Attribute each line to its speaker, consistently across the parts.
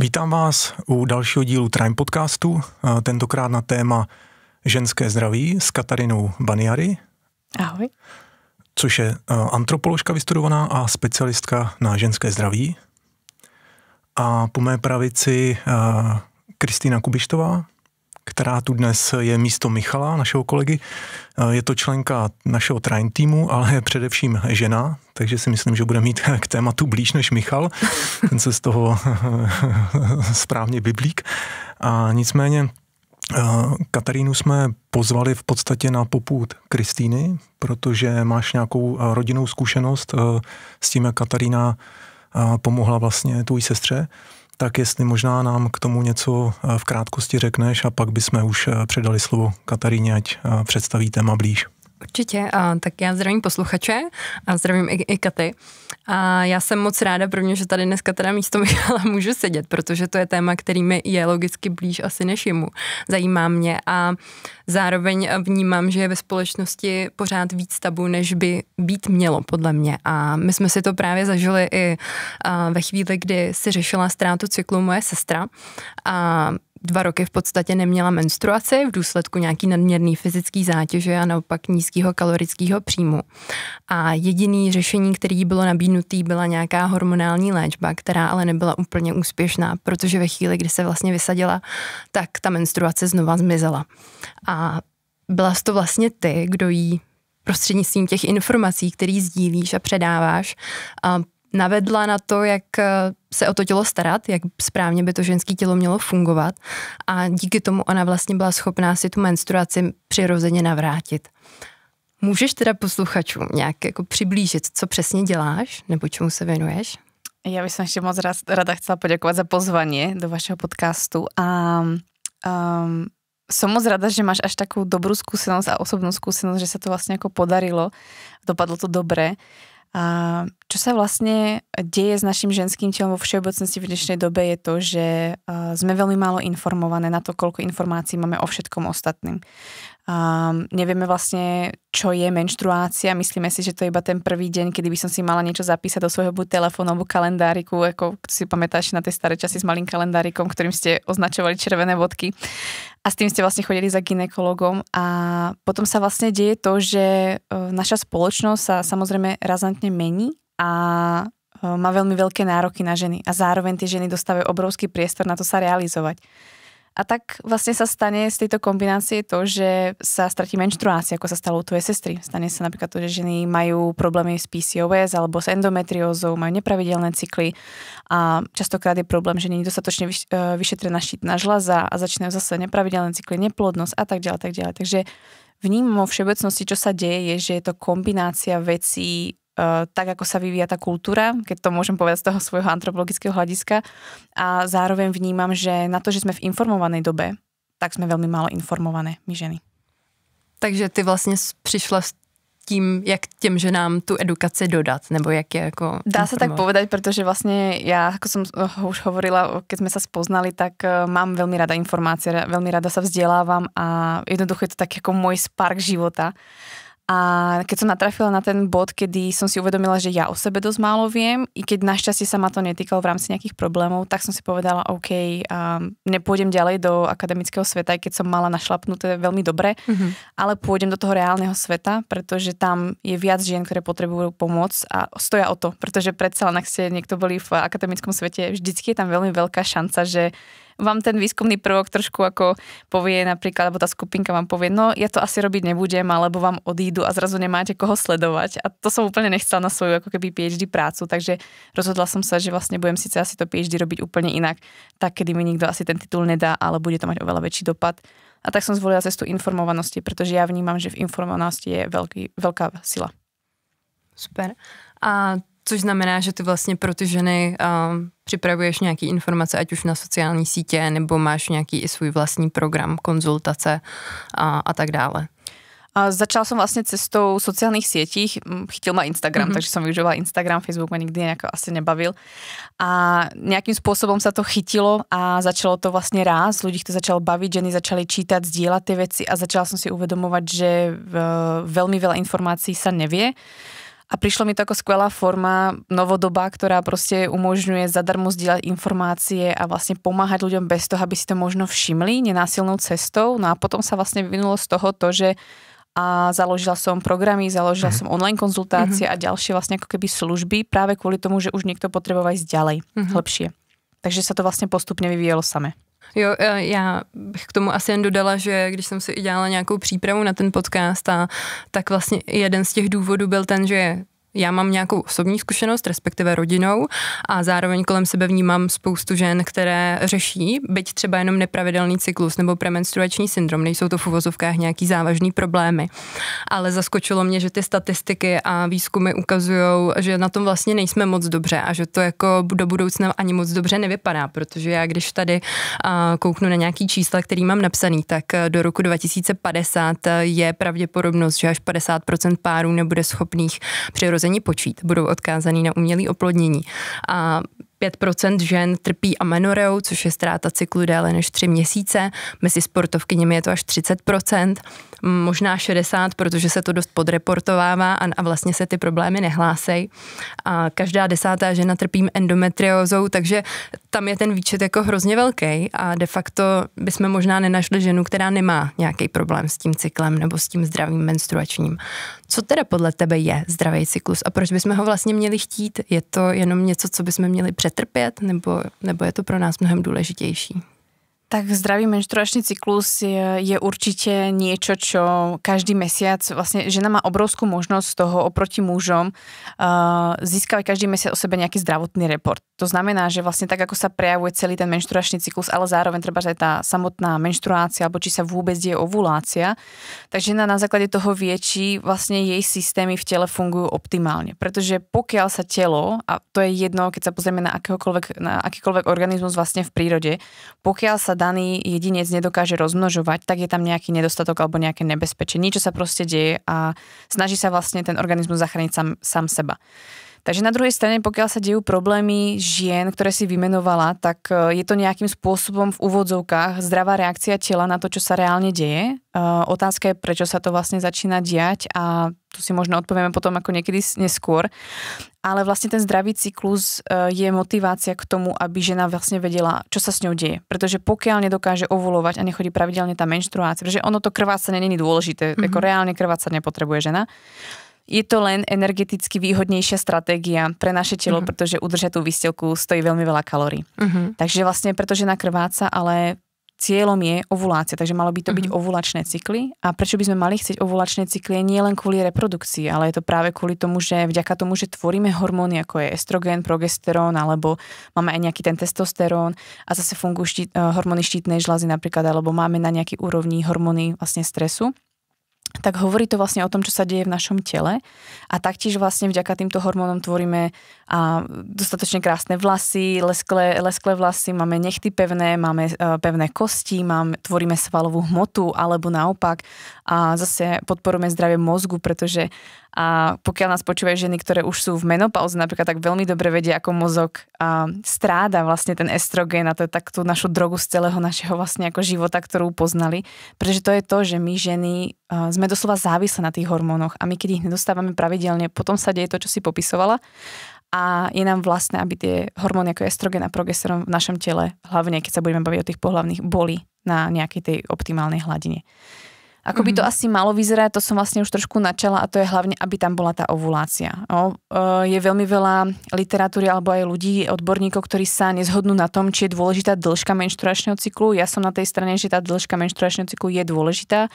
Speaker 1: Vítám vás u dalšího dílu Trime podcastu, tentokrát na téma ženské zdraví s Katarinou Baniary. Ahoj. Což je antropoložka vystudovaná a specialistka na ženské zdraví. A po mé pravici Kristýna Kubištová, která tu dnes je místo Michala, našeho kolegy. Eh, je to členka našeho train týmu, ale je především žena, takže si myslím, že bude mít k tématu blíž než Michal. Ten se z toho správně vyblík. A nicméně eh, Katarínu jsme pozvali v podstatě na popůd Kristýny, protože máš nějakou eh, rodinnou zkušenost s tím, jak Katarína pomohla vlastně tvojí sestře tak jestli možná nám k tomu něco eh, v krátkosti řekneš a pak bychom už eh, předali slovo Kataríně, ať eh, představí téma blíž.
Speaker 2: Určitě, a, tak já zdravím posluchače a zdravím i, i Katy. A já jsem moc ráda mě, že tady dneska teda místo Michala můžu sedět, protože to je téma, který mi je logicky blíž asi než jemu. Zajímá mě a zároveň vnímám, že je ve společnosti pořád víc tabu, než by být mělo, podle mě. A my jsme si to právě zažili i a, ve chvíli, kdy si řešila ztrátu cyklu moje sestra. A dva roky v podstatě neměla menstruaci v důsledku nějaký nadměrný fyzický zátěže a naopak nízkého kalorického příjmu. A jediný řešení, který bylo nabídnutý, byla nějaká hormonální léčba, která ale nebyla úplně úspěšná, protože ve chvíli, kdy se vlastně vysadila, tak ta menstruace znova zmizela. A byla to vlastně ty, kdo jí prostřednictvím těch informací, který sdílíš a předáváš, a navedla na to, jak eh, se o to tělo starat, jak správně by to ženské tělo mělo fungovat a díky tomu ona vlastně byla schopná si tu menstruaci přirozeně navrátit. Můžeš teda posluchačům nějak jako přiblížit, co přesně děláš nebo čemu se věnuješ?
Speaker 3: Já bych som ešte moc ráda rada chcela poďakovať za pozvanie do vašeho podcastu a um, ehm, som moc rada, že máš až takú dobrú skúsenosť a osobnú skúsenosť, že sa to vlastne ako podarilo, dopadlo to dobre a čo sa vlastne deje s našim ženským telom vo všeobecnosti v dnešnej dobe je to, že sme veľmi málo informované na to, koľko informácií máme o všetkom ostatným. Um, nevieme vlastne, čo je menštruácia. Myslíme si, že to je iba ten prvý deň, kedy by som si mala niečo zapísať do svojho buď telefónu alebo kalendáriku, ako si pamätáš na tie staré časy s malým kalendárikom, ktorým ste označovali červené vodky. A s tým ste vlastne chodili za ginekologom a potom sa vlastne deje to, že e, naša spoločnosť sa samozrejme razantne mení a e, má veľmi veľké nároky na ženy a zároveň tie ženy dostávajú obrovský priestor na to sa realizovať. A tak vlastne sa stane z tejto kombinácie to, že sa stratí menštruácia, ako sa stalo u tvojej sestry. Stane sa napríklad to, že ženy majú problémy s PCOS alebo s endometriózou, majú nepravidelné cykly a častokrát je problém, že nie je dostatočne e, vyšetrená štítna žľaza a začínajú zase nepravidelné cykly, neplodnosť a tak ďalej, tak ďalej. Takže vnímam vo všeobecnosti, čo sa deje, je, že je to kombinácia vecí, Eh, tak, ako sa vyvíja tá kultúra, keď to môžem povedať z toho svojho antropologického hľadiska. A zároveň vnímam, že na to, že sme v informovanej dobe, tak sme veľmi málo informované, my ženy.
Speaker 2: Takže ty vlastně přišla s tím, jak těm ženám tu edukaci dodat, nebo jak je jako... Dá se tak povedať,
Speaker 3: protože vlastně já, ako jsem už hovorila, keď jsme se spoznali, tak eh, mám velmi rada informácie, velmi rada se vzdělávám a jednoducho je to tak jako můj spark života. Uh, a keď som natrafila na ten bod, kedy som si uvedomila, že ja o sebe dosť málo viem, i keď našťastie sa ma to netýkalo v rámci nejakých problémov, tak som si povedala, OK, um, nepôjdem ďalej do akademického sveta, aj keď som mala našlapnuté veľmi dobre, mm-hmm. ale pôjdem do toho reálneho sveta, pretože tam je viac žien, ktoré potrebujú pomoc a stoja o to, pretože predsa len, ak ste niekto boli v akademickom svete, vždycky je tam veľmi veľká šanca, že vám ten výskumný prvok trošku ako povie napríklad, alebo tá skupinka vám povie, no ja to asi robiť nebudem, alebo vám odídu a zrazu nemáte koho sledovať. A to som úplne nechcela na svoju ako keby PhD prácu, takže rozhodla som sa, že vlastne budem síce asi to PhD robiť úplne inak, tak kedy mi nikto asi ten titul nedá, ale bude to mať oveľa väčší dopad. A tak som zvolila cestu informovanosti, pretože ja vnímam, že v informovanosti je veľký, veľká sila.
Speaker 2: Super. A Což znamená, že ty vlastně pro ty ženy um, připravuješ nějaké informace, ať už na sociální sítě, nebo máš nějaký i svůj vlastní program, konzultace a, a tak dále.
Speaker 3: A začala som vlastne cestou sociálnych sietí, chytil ma Instagram, mm-hmm. takže som využívala Instagram, Facebook ma nikdy nejako asi nebavil. A nejakým spôsobom sa to chytilo a začalo to vlastne rás, ľudí to začalo baviť, ženy začali čítať, zdieľať tie veci a začala som si uvedomovať, že veľmi veľa informácií sa nevie a prišlo mi to ako skvelá forma, novodoba, ktorá proste umožňuje zadarmo zdieľať informácie a vlastne pomáhať ľuďom bez toho, aby si to možno všimli nenásilnou cestou. No a potom sa vlastne vyvinulo z toho to, že a založila som programy, založila mm. som online konzultácie mm-hmm. a ďalšie vlastne ako keby služby práve kvôli tomu, že už niekto potreboval ísť ďalej, mm-hmm. lepšie. Takže sa to vlastne postupne vyvíjalo same.
Speaker 2: Jo, e, já bych k tomu asi jen dodala, že když jsem si i dělala nějakou přípravu na ten podcast, a, tak vlastně jeden z těch důvodů byl ten, že já mám nějakou osobní zkušenost, respektive rodinou a zároveň kolem sebe vnímám spoustu žen, které řeší, byť třeba jenom nepravidelný cyklus nebo premenstruační syndrom, nejsou to v uvozovkách nějaký závažný problémy. Ale zaskočilo mě, že ty statistiky a výzkumy ukazují, že na tom vlastně nejsme moc dobře a že to jako do budoucna ani moc dobře nevypadá, protože já když tady kouknu na nějaký čísla, který mám napsaný, tak e, do roku 2050 e, je pravděpodobnost, že až 50% párů nebude schopných přirozit přirozeně počít, budou odkázaný na umělý oplodnění. A 5% žen trpí amenoreou, což je ztráta cyklu déle než 3 měsíce. Mezi sportovkyněmi je to až 30% možná 60, protože se to dost podreportovává a, a vlastně se ty problémy nehlásej. A každá desátá žena trpím endometriózou, takže tam je ten výčet jako hrozně velký a de facto bychom možná nenašli ženu, která nemá nějaký problém s tím cyklem nebo s tím zdravým menstruačním. Co teda podle tebe je zdravý cyklus a proč bychom ho vlastně měli chtít? Je to jenom něco, co bychom měli přetrpět nebo, nebo je to pro nás mnohem důležitější?
Speaker 3: Tak zdravý menštruačný cyklus je, je určite niečo, čo každý mesiac, vlastne žena má obrovskú možnosť z toho oproti mužom uh, získavať každý mesiac o sebe nejaký zdravotný report. To znamená, že vlastne tak, ako sa prejavuje celý ten menštruačný cyklus, ale zároveň treba aj tá samotná menštruácia, alebo či sa vôbec deje ovulácia, tak žena na základe toho vie, či vlastne jej systémy v tele fungujú optimálne. Pretože pokiaľ sa telo, a to je jedno, keď sa pozrieme na, na akýkoľvek organizmus vlastne v prírode, pokiaľ sa daný jedinec nedokáže rozmnožovať, tak je tam nejaký nedostatok alebo nejaké nebezpečie. Niečo sa proste deje a snaží sa vlastne ten organizmus zachrániť sám, sám seba. Takže na druhej strane, pokiaľ sa dejú problémy žien, ktoré si vymenovala, tak e, je to nejakým spôsobom v úvodzovkách zdravá reakcia tela na to, čo sa reálne deje. E, otázka je, prečo sa to vlastne začína diať a tu si možno odpovieme potom ako niekedy neskôr. Ale vlastne ten zdravý cyklus e, je motivácia k tomu, aby žena vlastne vedela, čo sa s ňou deje. Pretože pokiaľ nedokáže ovulovať a nechodí pravidelne tá menštruácia, pretože ono to krvácanie není dôležité, mm-hmm. ako mhm. reálne krvácanie nepotrebuje žena, je to len energeticky výhodnejšia stratégia pre naše telo, mm-hmm. pretože udržať tú výstelku stojí veľmi veľa kalórií. Mm-hmm. Takže vlastne, pretože nakrváca, ale cieľom je ovulácia, takže malo by to byť mm-hmm. ovulačné cykly. A prečo by sme mali chcieť ovulačné cykly nie len kvôli reprodukcii, ale je to práve kvôli tomu, že vďaka tomu, že tvoríme hormóny ako je estrogen, progesterón alebo máme aj nejaký ten testosterón a zase fungujú štít, hormóny štítnej žlazy napríklad, alebo máme na nejaký úrovni hormóny vlastne stresu tak hovorí to vlastne o tom, čo sa deje v našom tele a taktiež vlastne vďaka týmto hormónom tvoríme a dostatočne krásne vlasy, lesklé, lesklé vlasy, máme nechty pevné, máme e, pevné kosti, máme tvoríme svalovú hmotu alebo naopak a zase podporujeme zdravie mozgu, pretože a pokiaľ nás počúvajú ženy, ktoré už sú v menopauze napríklad, tak veľmi dobre vedia, ako mozog a stráda vlastne ten estrogen a to je tak tú našu drogu z celého našeho vlastne ako života, ktorú poznali. Pretože to je to, že my ženy e, sme doslova závislé na tých hormónoch a my keď ich nedostávame pravidelne, potom sa deje to, čo si popisovala a je nám vlastné, aby tie hormóny ako estrogen a progesteron v našom tele, hlavne keď sa budeme baviť o tých pohlavných, boli na nejakej tej optimálnej hladine. Ako by to mhm. asi malo vyzerať, to som vlastne už trošku načala a to je hlavne, aby tam bola tá ovulácia. No, e, je veľmi veľa literatúry alebo aj ľudí, odborníkov, ktorí sa nezhodnú na tom, či je dôležitá dĺžka menštruačného cyklu. Ja som na tej strane, že tá dĺžka menštruačného cyklu je dôležitá.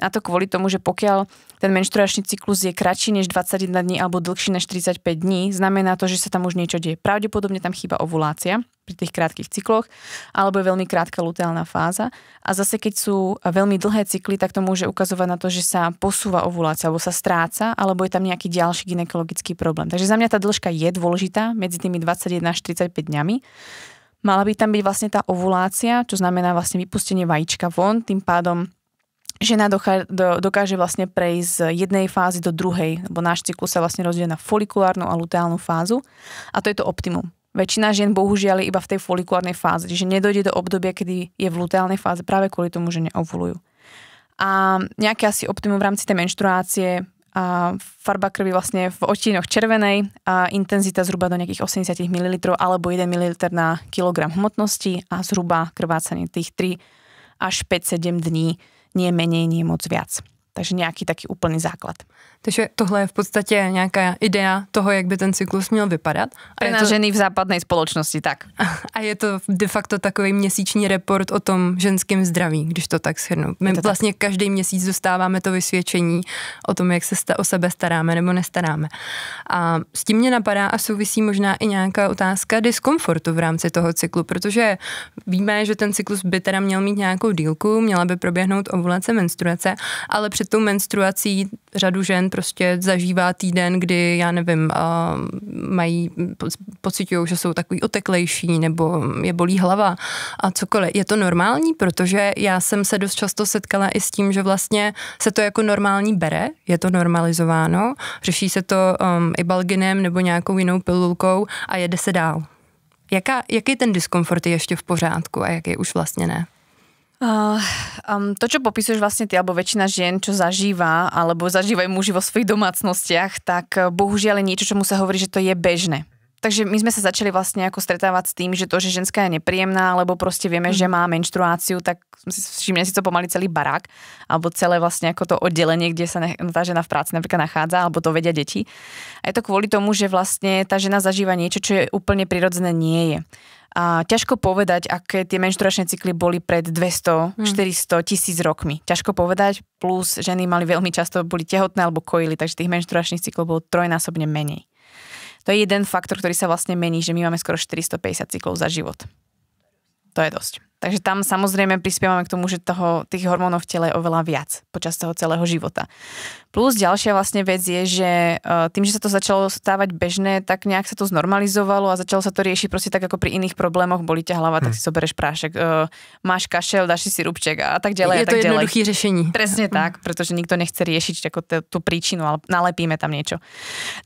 Speaker 3: A to kvôli tomu, že pokiaľ ten menštruačný cyklus je kratší než 21 dní alebo dlhší než 35 dní, znamená to, že sa tam už niečo deje. Pravdepodobne tam chýba ovulácia pri tých krátkých cykloch, alebo je veľmi krátka luteálna fáza. A zase, keď sú veľmi dlhé cykly, tak to môže ukazovať na to, že sa posúva ovulácia, alebo sa stráca, alebo je tam nejaký ďalší ginekologický problém. Takže za mňa tá dĺžka je dôležitá medzi tými 21 až 35 dňami. Mala by tam byť vlastne tá ovulácia, čo znamená vlastne vypustenie vajíčka von, tým pádom žena dokáže vlastne prejsť z jednej fázy do druhej, lebo náš cyklus sa vlastne rozdiel na folikulárnu a luteálnu fázu a to je to optimum. Väčšina žien bohužiaľ je iba v tej folikulárnej fáze, čiže nedojde do obdobia, kedy je v lutálnej fáze práve kvôli tomu, že neovulujú. A nejaké asi optimum v rámci tej menštruácie, a farba krvi vlastne v odtieňoch červenej, a intenzita zhruba do nejakých 80 ml alebo 1 ml na kilogram hmotnosti a zhruba krvácanie tých 3 až 5-7 dní, nie menej, nie moc viac.
Speaker 2: Takže nejaký taký úplný základ. Takže tohle je v podstatě nějaká idea toho, jak by ten cyklus měl vypadat. A je to, ženy v západnej společnosti, tak. A je to de facto takový měsíční report o tom ženském zdraví, když to tak shrnu. My to vlastně tak. každý měsíc dostáváme to vysvědčení o tom, jak se o sebe staráme nebo nestaráme. A s tím mě napadá a souvisí možná i nějaká otázka diskomfortu v rámci toho cyklu, protože víme, že ten cyklus by teda měl mít nějakou dílku, měla by proběhnout ovulace, menstruace, ale před tou menstruací řadu žen prostě zažívá týden, kdy, já nevím, mají, pocitují, že jsou takový oteklejší nebo je bolí hlava a cokoliv. Je to normální, protože já jsem se dost často setkala i s tím, že vlastně se to jako normální bere, je to normalizováno, řeší se to um, i balginem nebo nějakou jinou pilulkou a jede se dál. Jaká, jaký ten diskomfort je ještě v pořádku a jaký už vlastně ne?
Speaker 3: Uh, um, to, čo popisuješ vlastne ty, alebo väčšina žien, čo zažíva, alebo zažívajú muži vo svojich domácnostiach, tak eh, bohužiaľ je niečo, čomu sa hovorí, že to je bežné. Takže my sme sa začali vlastne ako stretávať s tým, že to, že ženská je nepríjemná, alebo proste vieme, mm. že má menštruáciu, tak všimne si to pomaly celý barák, alebo celé vlastne ako to oddelenie, kde sa tá žena v práci napríklad nachádza, alebo to vedia deti. A je to kvôli tomu, že vlastne tá žena zažíva niečo, čo je úplne prirodzené nie je. A ťažko povedať, aké tie menštruačné cykly boli pred 200, mm. 400, tisíc rokmi. Ťažko povedať, plus ženy mali veľmi často, boli tehotné alebo kojili, takže tých menštruačných cyklov bolo trojnásobne menej. To je jeden faktor, ktorý sa vlastne mení, že my máme skoro 450 cyklov za život. To je dosť. Takže tam samozrejme prispievame k tomu, že toho, tých hormónov v tele je oveľa viac počas toho celého života. Plus ďalšia vlastne vec je, že e, tým, že sa to začalo stávať bežné, tak nejak sa to znormalizovalo a začalo sa to riešiť proste tak ako pri iných problémoch, boli ťa hlava, tak hm. si zoberieš prášek, e, máš kašel, dáš si sirupček a tak ďalej. Je to a tak jednoduché
Speaker 2: riešenie. Presne hm. tak, pretože
Speaker 3: nikto nechce riešiť ako t- tú príčinu, ale nalepíme tam niečo.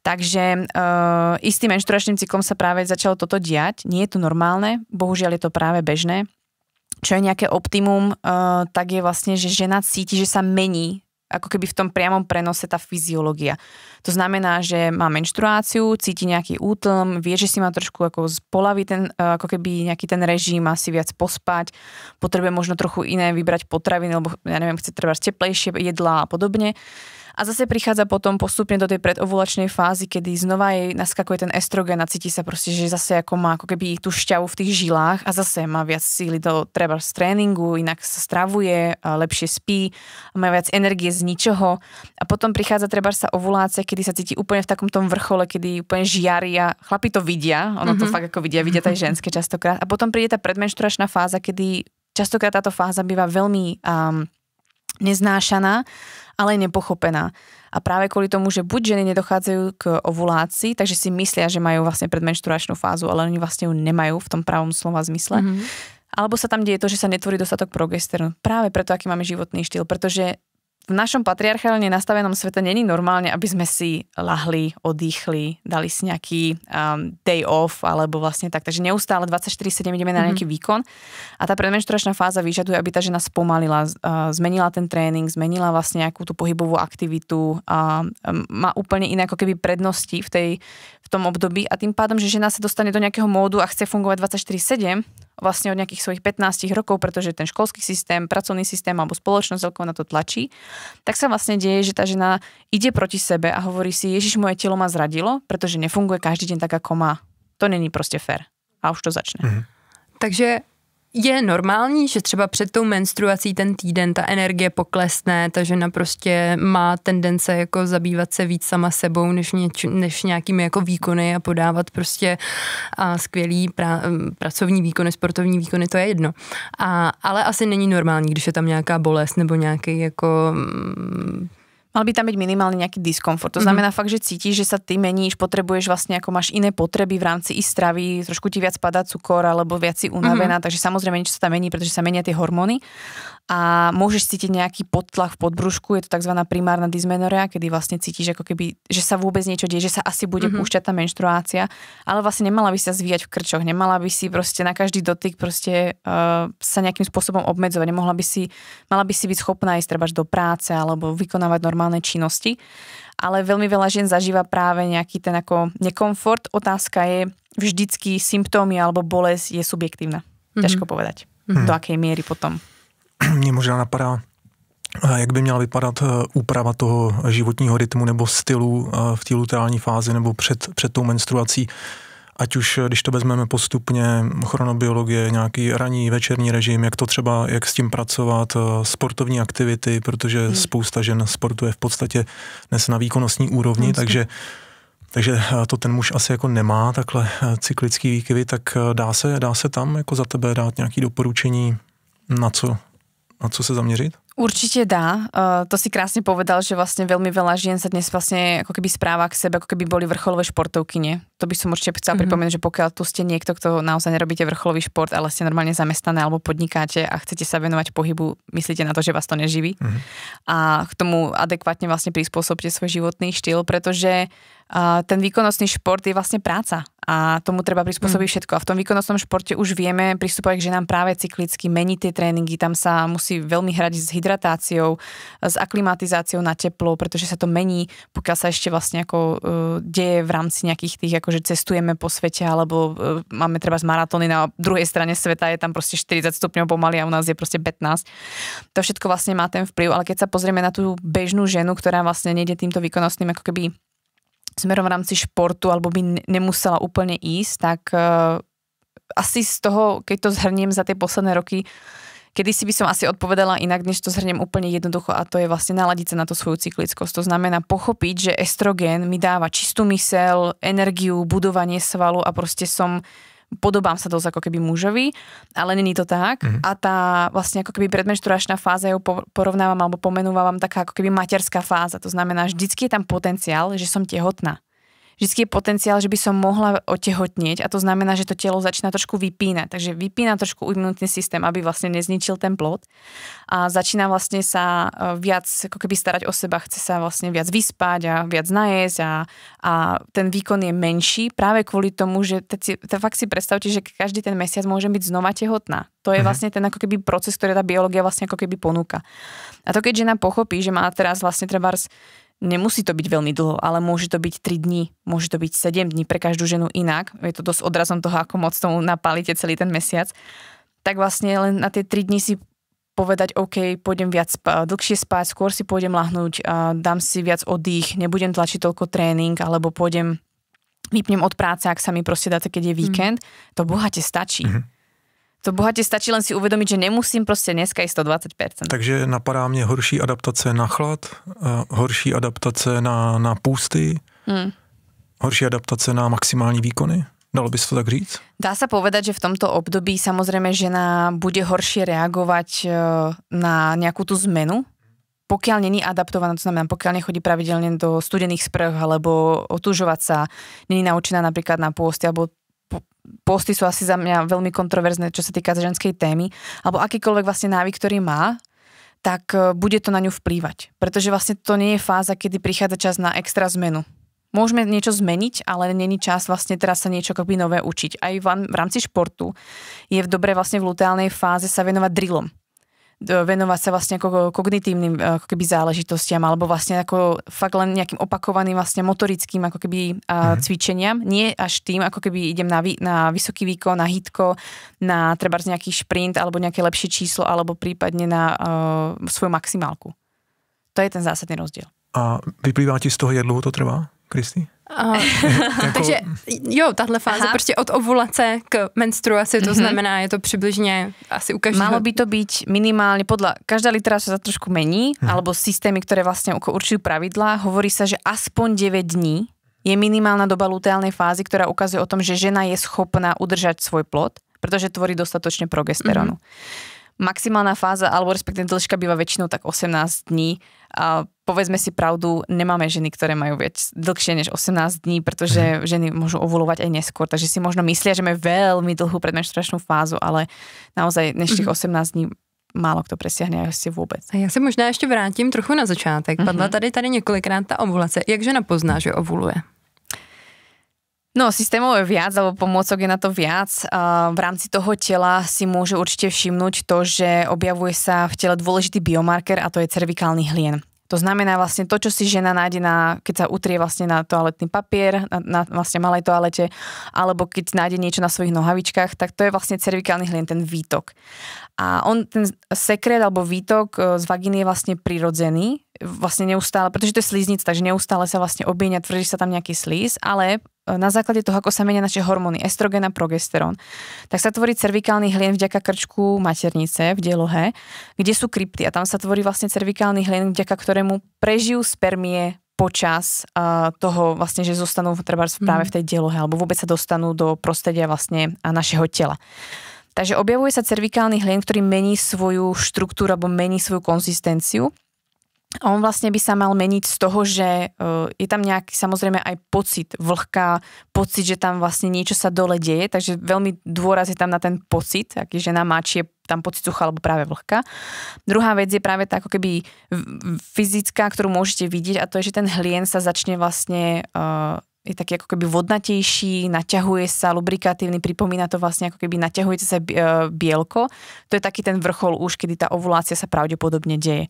Speaker 3: Takže uh, istým menšturačným cyklom sa práve začalo toto diať. Nie je to normálne, bohužiaľ je to práve bežné čo je nejaké optimum, uh, tak je vlastne, že žena cíti, že sa mení ako keby v tom priamom prenose tá fyziológia. To znamená, že má menštruáciu, cíti nejaký útlm, vie, že si má trošku ako spolaví ten, eh, ako keby nejaký ten režim, asi viac pospať, potrebuje možno trochu iné vybrať potraviny, lebo ja neviem, chce trebať teplejšie jedlá a podobne. A zase prichádza potom postupne do tej predovulačnej fázy, kedy znova jej naskakuje ten estrogen a cíti sa proste, že zase ako má ako keby tú šťavu v tých žilách a zase má viac síly do treba z tréningu, inak sa stravuje, lepšie spí, má viac energie z ničoho. A potom prichádza treba sa ovulácia, kedy sa cíti úplne v takom tom vrchole, kedy úplne žiari a chlapi to vidia, ono mm-hmm. to mhm. fakt ako vidia, vidia aj ženské častokrát. A potom príde tá predmenšturačná fáza, kedy častokrát táto fáza býva veľmi um, neznášaná ale je nepochopená. A práve kvôli tomu, že buď ženy nedochádzajú k ovulácii, takže si myslia, že majú vlastne predmenšturačnú fázu, ale oni vlastne ju nemajú v tom pravom slova zmysle, mm-hmm. alebo sa tam deje to, že sa netvorí dostatok progesteronu. Práve preto, aký máme životný štýl, pretože v našom patriarchálne nastavenom svete není normálne, aby sme si lahli, odýchli, dali si nejaký um, day off alebo vlastne tak. Takže neustále 24-7 ideme na mhm. nejaký mm-hmm. výkon a tá predmenšturačná fáza vyžaduje, aby tá žena spomalila, uh, zmenila ten tréning, zmenila vlastne nejakú tú pohybovú aktivitu a um, má úplne iné ako keby prednosti v tej, tom období a tým pádom, že žena sa dostane do nejakého módu a chce fungovať 24-7, vlastne od nejakých svojich 15 rokov, pretože ten školský systém, pracovný systém alebo spoločnosť celkovo na to tlačí, tak sa vlastne deje, že tá žena ide proti sebe a hovorí si, Ježiš, moje telo ma zradilo, pretože nefunguje každý deň tak, ako má. To není proste fér. A už to začne.
Speaker 2: Mhm. Takže je normální, že třeba před tou menstruací ten týden ta energie poklesne, ta žena prostě má tendence jako zabývat se víc sama sebou, než, něč, než nějakými jako výkony a podávat prostě a skvělý pra, pracovní výkony, sportovní výkony, to je jedno. A, ale asi není normální, když je tam nějaká bolest nebo nějaký jako mm,
Speaker 3: Mal by tam byť minimálne
Speaker 2: nejaký diskomfort. To znamená
Speaker 3: mm-hmm. fakt, že cítiš, že sa ty meníš, potrebuješ vlastne, ako máš iné potreby v rámci i stravy, trošku ti viac padá cukor alebo viac si unavená, mm-hmm. takže samozrejme niečo sa tam mení, pretože sa menia tie hormóny a môžeš cítiť nejaký podtlak v podbrušku, je to tzv. primárna dysmenorea, kedy vlastne cítiš ako keby, že sa vôbec niečo deje, že sa asi bude mm-hmm. púšťať tá menštruácia, ale vlastne nemala by sa zvíjať v krčoch, nemala by si proste na každý dotyk proste uh, sa nejakým spôsobom obmedzovať, nemohla by si, mala by si byť schopná ísť trebaž do práce alebo vykonávať normálne činnosti, ale veľmi veľa žien zažíva práve nejaký ten ako nekomfort. Otázka je, vždycky symptómy alebo bolesť je subjektívna. Mm-hmm. Ťažko povedať, mm-hmm. do akej miery potom
Speaker 1: mě možná napadá, jak by měla vypadat e, úprava toho životního rytmu nebo stylu e, v té luteální fázi nebo před, před tou menstruací. Ať už, e, když to vezmeme postupně, chronobiologie, nějaký ranní večerní režim, jak to třeba, jak s tím pracovat, sportovní aktivity, protože hmm. spousta žen sportuje v podstatě dnes na výkonnostní úrovni, Myslím. takže takže to ten muž asi jako nemá takhle cyklický výkyvy, tak dá se, dá se tam jako za tebe dát nějaké doporučení, na co na co sa zaměřit?
Speaker 3: Určite dá. Uh, to si krásne povedal, že vlastne veľmi veľa žien sa dnes vlastne ako keby správa k sebe, ako keby boli vrcholové športovkyne. To by som určite chcela mm-hmm. pripomenúť, že pokiaľ tu ste niekto, kto naozaj nerobíte vrcholový šport, ale ste normálne zamestnané alebo podnikáte a chcete sa venovať pohybu, myslíte na to, že vás to neživí. Mm-hmm. A k tomu adekvátne vlastne prispôsobte svoj životný štýl, pretože uh, ten výkonnostný šport je vlastne práca a tomu treba prispôsobiť mm. všetko. A v tom výkonnostnom športe už vieme pristupovať že ženám práve cyklicky, mení tie tréningy, tam sa musí veľmi hrať s hydratáciou, s aklimatizáciou na teplo, pretože sa to mení, pokiaľ sa ešte vlastne ako uh, deje v rámci nejakých tých, akože cestujeme po svete, alebo uh, máme treba z maratóny na druhej strane sveta, je tam proste 40 stupňov pomaly a u nás je proste 15. To všetko vlastne má ten vplyv, ale keď sa pozrieme na tú bežnú ženu, ktorá vlastne nejde týmto výkonnostným ako keby smerom v rámci športu alebo by nemusela úplne ísť, tak uh, asi z toho, keď to zhrniem za tie posledné roky, Kedy si by som asi odpovedala inak, než to zhrnem úplne jednoducho a to je vlastne naladiť sa na tú svoju cyklickosť. To znamená pochopiť, že estrogen mi dáva čistú mysel, energiu, budovanie svalu a proste som podobám sa dosť ako keby mužovi, ale není to tak. Mm-hmm. A tá vlastne ako keby predmenšturačná fáza, ju porovnávam alebo pomenúvam taká ako keby materská fáza. To znamená, vždycky je tam potenciál, že som tehotná vždy je potenciál, že by som mohla otehotnieť a to znamená, že to telo začína trošku vypínať. Takže vypína trošku imunitný systém, aby vlastne nezničil ten plod a začína vlastne sa e, viac ako keby starať o seba, chce sa vlastne viac vyspať a viac najesť a, a ten výkon je menší práve kvôli tomu, že te, te, fakt si predstavte, že každý ten mesiac môže byť znova tehotná. To je mhm. vlastne ten ako keby proces, ktorý tá biológia vlastne ako keby ponúka. A to keď žena pochopí, že má teraz vlastne treba Nemusí to byť veľmi dlho, ale môže to byť 3 dní, môže to byť 7 dní pre každú ženu inak. Je to dosť odrazom toho, ako moc tomu napálite celý ten mesiac. Tak vlastne len na tie 3 dní si povedať, OK, pôjdem viac, dlhšie spať, skôr si pôjdem lahnúť, dám si viac oddych, nebudem tlačiť toľko tréning, alebo pôjdem vypnem od práce, ak sa mi proste dáte, keď je víkend, mm. to bohate stačí. Mm-hmm. To bohatě stačí len si uvědomit, že nemusím prostě dneska i 120%.
Speaker 1: Takže napadá mě horší adaptace na chlad, e, horší adaptace na, na půsty, hmm. horší adaptace na maximální výkony. Dalo by sa to tak říct?
Speaker 3: Dá sa povedať, že v tomto období samozrejme žena bude horšie reagovať e, na nejakú tú zmenu, pokiaľ není adaptovaná, to znamená, pokiaľ nechodí pravidelne do studených sprch alebo otúžovať sa, není naučená napríklad na pôsty, alebo posty sú asi za mňa veľmi kontroverzné, čo sa týka ženskej témy, alebo akýkoľvek vlastne návyk, ktorý má, tak e, bude to na ňu vplývať. Pretože vlastne to nie je fáza, kedy prichádza čas na extra zmenu môžeme niečo zmeniť, ale není čas vlastne teraz sa niečo akoby nové učiť. Aj v, rámci športu je v dobre vlastne v luteálnej fáze sa venovať drillom venovať sa vlastne ako kognitívnym eh, ako keby záležitostiam alebo vlastne ako fakt len nejakým opakovaným vlastne motorickým ako keby mm. cvičeniam. Nie až tým, ako keby idem na, vy, na vysoký výkon, na hitko, na treba nejaký šprint alebo nejaké lepšie číslo alebo prípadne na uh, svoju maximálku. To je ten
Speaker 2: zásadný rozdiel.
Speaker 1: A vyplýva ti z toho, jak dlouho to trvá, Kristi?
Speaker 2: Uh, takže jo, tahle fáze prostě od ovulace k menstruaci, to mm-hmm. znamená, je to přibližně asi u každého. Malo by to být minimálně podle, každá litera se za trošku mení, hmm. alebo systémy, které
Speaker 3: vlastně určují pravidla, hovorí se, že aspoň 9 dní je minimálna doba luteálnej fázy, ktorá ukazuje o tom, že žena je schopná udržať svoj plod, pretože tvorí dostatočne progesteronu. Mm-hmm. Maximálna fáza, alebo respektive dĺžka býva väčšinou tak 18 dní, a povedzme si pravdu, nemáme ženy, ktoré majú viac dlhšie než 18 dní, pretože mm. ženy môžu ovulovať aj neskôr, takže si možno myslia, že majú veľmi dlhú predmenštračnú fázu, ale naozaj než tých 18 dní málo kdo aj si vůbec.
Speaker 2: A já se možná ještě vrátím trochu na začátek. Mm-hmm. Padla mhm. tady tady několikrát ta ovulace. Jak žena pozná, že ovuluje?
Speaker 3: No, systémov je viac, alebo pomôcok je na to viac. V rámci toho tela si môže určite všimnúť to, že objavuje sa v tele dôležitý biomarker a to je cervikálny hlien. To znamená vlastne to, čo si žena nájde, na, keď sa utrie vlastne na toaletný papier, na, na vlastne malej toalete, alebo keď nájde niečo na svojich nohavičkách, tak to je vlastne cervikálny hlien, ten výtok. A on, ten sekret alebo výtok e, z vaginy je vlastne prirodzený, vlastne neustále, pretože to je slíznica, takže neustále sa vlastne obieňa, tvrdí sa tam nejaký slíz, ale e, na základe toho, ako sa menia naše hormóny, estrogen a progesterón, tak sa tvorí cervikálny hlien vďaka krčku maternice v dielohe, kde sú krypty a tam sa tvorí vlastne cervikálny hlien, vďaka ktorému prežijú spermie počas uh, toho vlastne, že zostanú treba práve v mhm. tej dielohe, alebo vôbec sa dostanú do prostredia vlastne našeho tela. Takže objavuje sa cervikálny hlien, ktorý mení svoju štruktúru alebo mení svoju konzistenciu on vlastne by sa mal meniť z toho, že e, je tam nejaký samozrejme aj pocit vlhká, pocit, že tam vlastne niečo sa dole deje, takže veľmi dôraz je tam na ten pocit, aký žena má, či je tam pocit sucha alebo práve vlhká. Druhá vec je práve tá ako keby fyzická, ktorú môžete vidieť a to je, že ten hlien sa začne vlastne e, je taký ako keby vodnatejší, naťahuje sa, lubrikatívny, pripomína to vlastne ako keby naťahujete sa e, bielko. To je taký ten vrchol už, kedy tá ovulácia sa pravdepodobne deje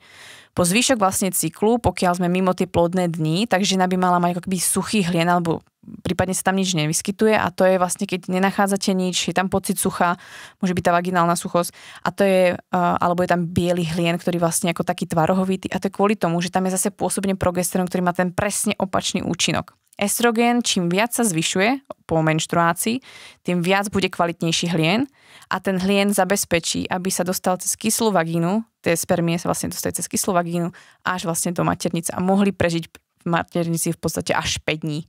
Speaker 3: po zvyšok vlastne cyklu, pokiaľ sme mimo tie plodné dni, tak žena by mala mať ako keby suchý hlien alebo prípadne sa tam nič nevyskytuje a to je vlastne, keď nenachádzate nič, je tam pocit sucha, môže byť tá vaginálna suchosť a to je, e, alebo je tam biely hlien, ktorý vlastne ako taký tvarohovitý a to je kvôli tomu, že tam je zase pôsobne progesteron, ktorý má ten presne opačný účinok. Estrogen čím viac sa zvyšuje po menštruácii, tým viac bude kvalitnejší hlien a ten hlien zabezpečí, aby sa dostal cez kyslú vagínu, tie spermie sa vlastne dostali cez kyslú vagínu až vlastne do maternice a mohli prežiť v maternici v podstate až 5 dní.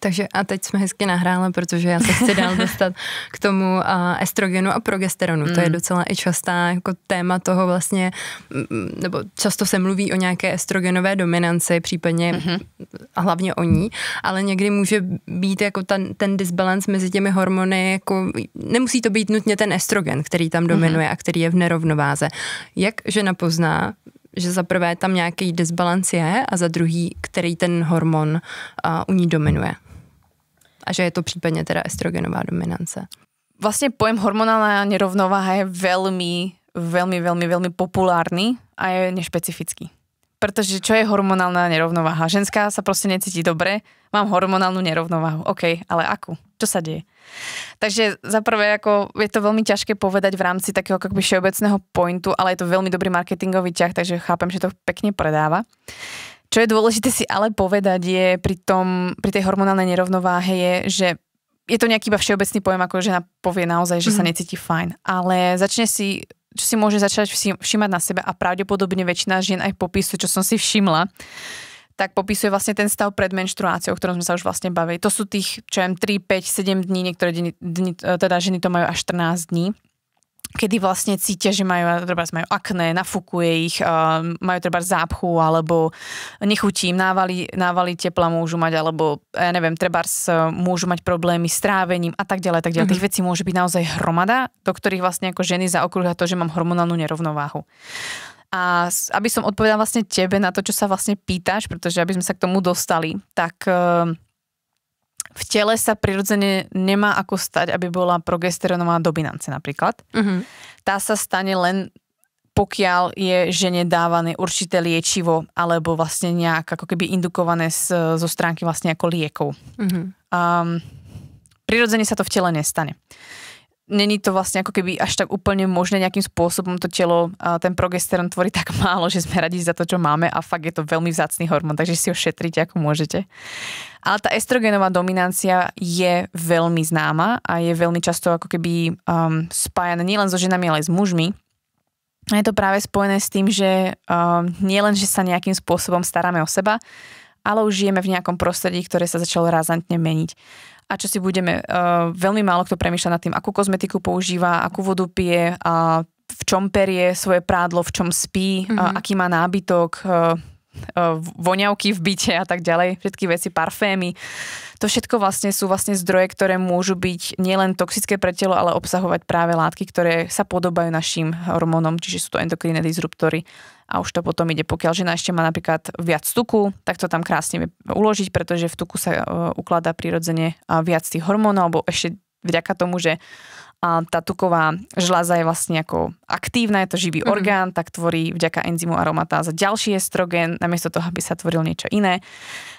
Speaker 2: Takže a teď jsme hezky nahrála, protože já se chci dál dostat k tomu estrogenu a progesteronu. Mm. To je mm. docela i častá jako téma toho vlastně, mm, nebo často se mluví o nějaké estrogenové dominanci, případně mm-hmm. a hlavně o ní, ale někdy může být jako ten, ten disbalans mezi těmi hormony, jako nemusí to být nutně ten estrogen, který tam mhm. dominuje mm-hmm. a který je v nerovnováze. Jak žena pozná, že za prvé tam nějaký disbalans je a za druhý, který ten hormon uh, u ní dominuje. A že je to případně teda estrogenová dominance.
Speaker 3: Vlastně pojem hormonálna nerovnováha je velmi, velmi, velmi, velmi populárny a je nešpecifický. Pretože čo je hormonálna nerovnováha? Ženská sa proste necíti dobre, mám hormonálnu nerovnováhu. OK, ale akú? Čo sa deje? Takže za prvé, ako je to veľmi ťažké povedať v rámci takého akoby všeobecného pointu, ale je to veľmi dobrý marketingový ťah, takže chápem, že to pekne predáva. Čo je dôležité si ale povedať je pri, tom, pri tej hormonálnej nerovnováhe je, že je to nejaký iba všeobecný pojem, ako žena povie naozaj, že mm. sa mhm. necíti fajn, ale začne si čo si môže začať všímať na sebe a pravdepodobne väčšina žien aj popisuje, čo som si všimla, tak popisuje vlastne ten stav pred menštruáciou, o ktorom sme sa už vlastne bavili. To sú tých, čo viem, 3, 5, 7 dní, niektoré dni, dni, e, teda ženy to majú až 14 dní kedy vlastne cítia, že majú, treba majú akné, nafúkuje ich, e, majú treba zápchu alebo nechutí návali návali tepla môžu mať, alebo ja neviem, treba môžu mať problémy s trávením a tak ďalej, tak ďalej. Mm-hmm. Tých mhm. vecí môže byť naozaj hromada, do ktorých vlastne ako ženy zaokrúha to, že mám hormonálnu nerovnováhu. A aby som odpovedala vlastne tebe na to, čo sa vlastne pýtaš, pretože aby sme sa k tomu dostali, tak ehm, v tele sa prirodzene nemá ako stať, aby bola progesteronová dominance napríklad. Uh-huh. Tá sa stane len pokiaľ je žene dávané určité liečivo alebo vlastne nejak ako keby indukované z, zo stránky vlastne ako liekov. Uh-huh. Um, prirodzene sa to v tele nestane. Uh, není to vlastne ako keby až tak úplne možné nejakým spôsobom to telo, ten progesterón tvorí tak málo, že sme radi za to, čo máme a fakt je to veľmi vzácný hormón, takže si ho šetrite ako môžete. Ale tá estrogenová dominancia je veľmi známa a je veľmi často ako keby um, spájana nielen so ženami, ale aj s mužmi. A je to práve spojené s tým, že um, nielen, že sa nejakým spôsobom staráme o seba, ale už žijeme v nejakom prostredí, ktoré sa začalo razantne meniť a čo si budeme, uh, veľmi málo kto premýšľa nad tým, akú kozmetiku používa, akú vodu pije, a v čom perie svoje prádlo, v čom spí, mm-hmm. uh, aký má nábytok, uh, voňavky v byte a tak ďalej, všetky veci, parfémy. To všetko vlastne sú vlastne zdroje, ktoré môžu byť nielen toxické pre telo, ale obsahovať práve látky, ktoré sa podobajú našim hormónom, čiže sú to endokrinné disruptory a už to potom ide. Pokiaľ žena ešte má napríklad viac tuku, tak to tam krásne uložiť, pretože v tuku sa e, ukladá prirodzene e, viac tých hormónov, alebo ešte vďaka tomu, že tá tuková žľaza je vlastne ako aktívna, je to živý mm-hmm. orgán, tak tvorí vďaka enzymu aromatáza ďalší estrogen, namiesto toho, aby sa tvoril niečo iné.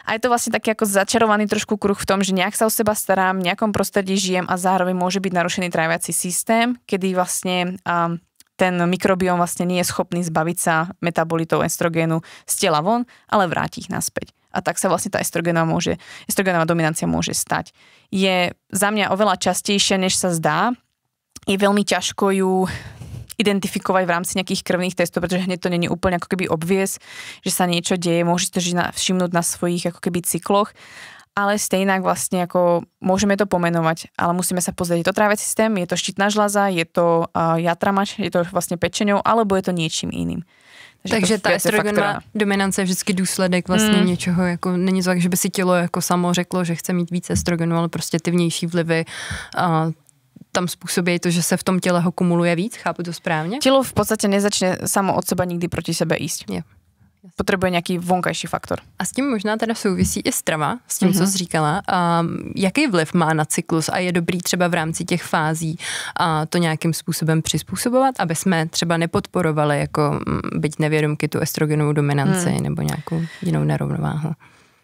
Speaker 3: A je to vlastne taký ako začarovaný trošku kruh v tom, že nejak sa o seba starám, v nejakom prostredí žijem a zároveň môže byť narušený tráviací systém, kedy vlastne um, ten mikrobióm vlastne nie je schopný zbaviť sa metabolitov estrogénu z tela von, ale vráti ich naspäť. A tak sa vlastne tá estrogénová, môže, estrogenová dominancia môže stať. Je za mňa oveľa častejšia, než sa zdá. Je veľmi ťažko ju identifikovať v rámci nejakých krvných testov, pretože hneď to není úplne ako keby obvies, že sa niečo deje, Môžete to všimnúť na svojich ako keby cykloch, ale stejnak vlastne ako môžeme to pomenovať, ale musíme sa pozrieť, je to trávec systém, je to štítna žľaza, je to uh, jatramač, je to vlastne pečenou, alebo je to niečím iným. Takže, Takže ta estrogenová teda-
Speaker 2: dominance je vždycky důsledek vlastně mm. něčeho, jako není to tak, že by si tělo jako samo řeklo, že chce mít více estrogenu, ale prostě ty vnější vlivy a tam způsobí to, že se v tom těle ho kumuluje víc, chápu to správně? Tělo v podstatě nezačne samo od seba nikdy proti sebe ísť. Yeah potřebuje nějaký
Speaker 3: vonkajší faktor.
Speaker 2: A s tím možná teda souvisí i strava, s tím, mm-hmm. co mhm. jsi říkala. Um, jaký vliv má na cyklus a je dobrý třeba v rámci těch fází a to nějakým způsobem přizpůsobovat, aby jsme třeba nepodporovali jako byť nevědomky tu estrogenovou dominanci mm. nebo nějakou jinou nerovnováhu?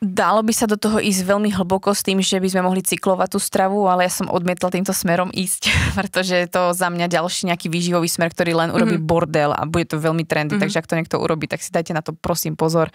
Speaker 3: Dalo by sa do toho ísť veľmi hlboko s tým, že by sme mohli cyklovať tú stravu, ale ja som odmietla týmto smerom ísť, pretože je to za mňa ďalší nejaký výživový smer, ktorý len mhm. urobí mm-hmm. bordel a bude to veľmi trendy, mm-hmm. takže ak to niekto urobí, tak si dajte na to prosím pozor,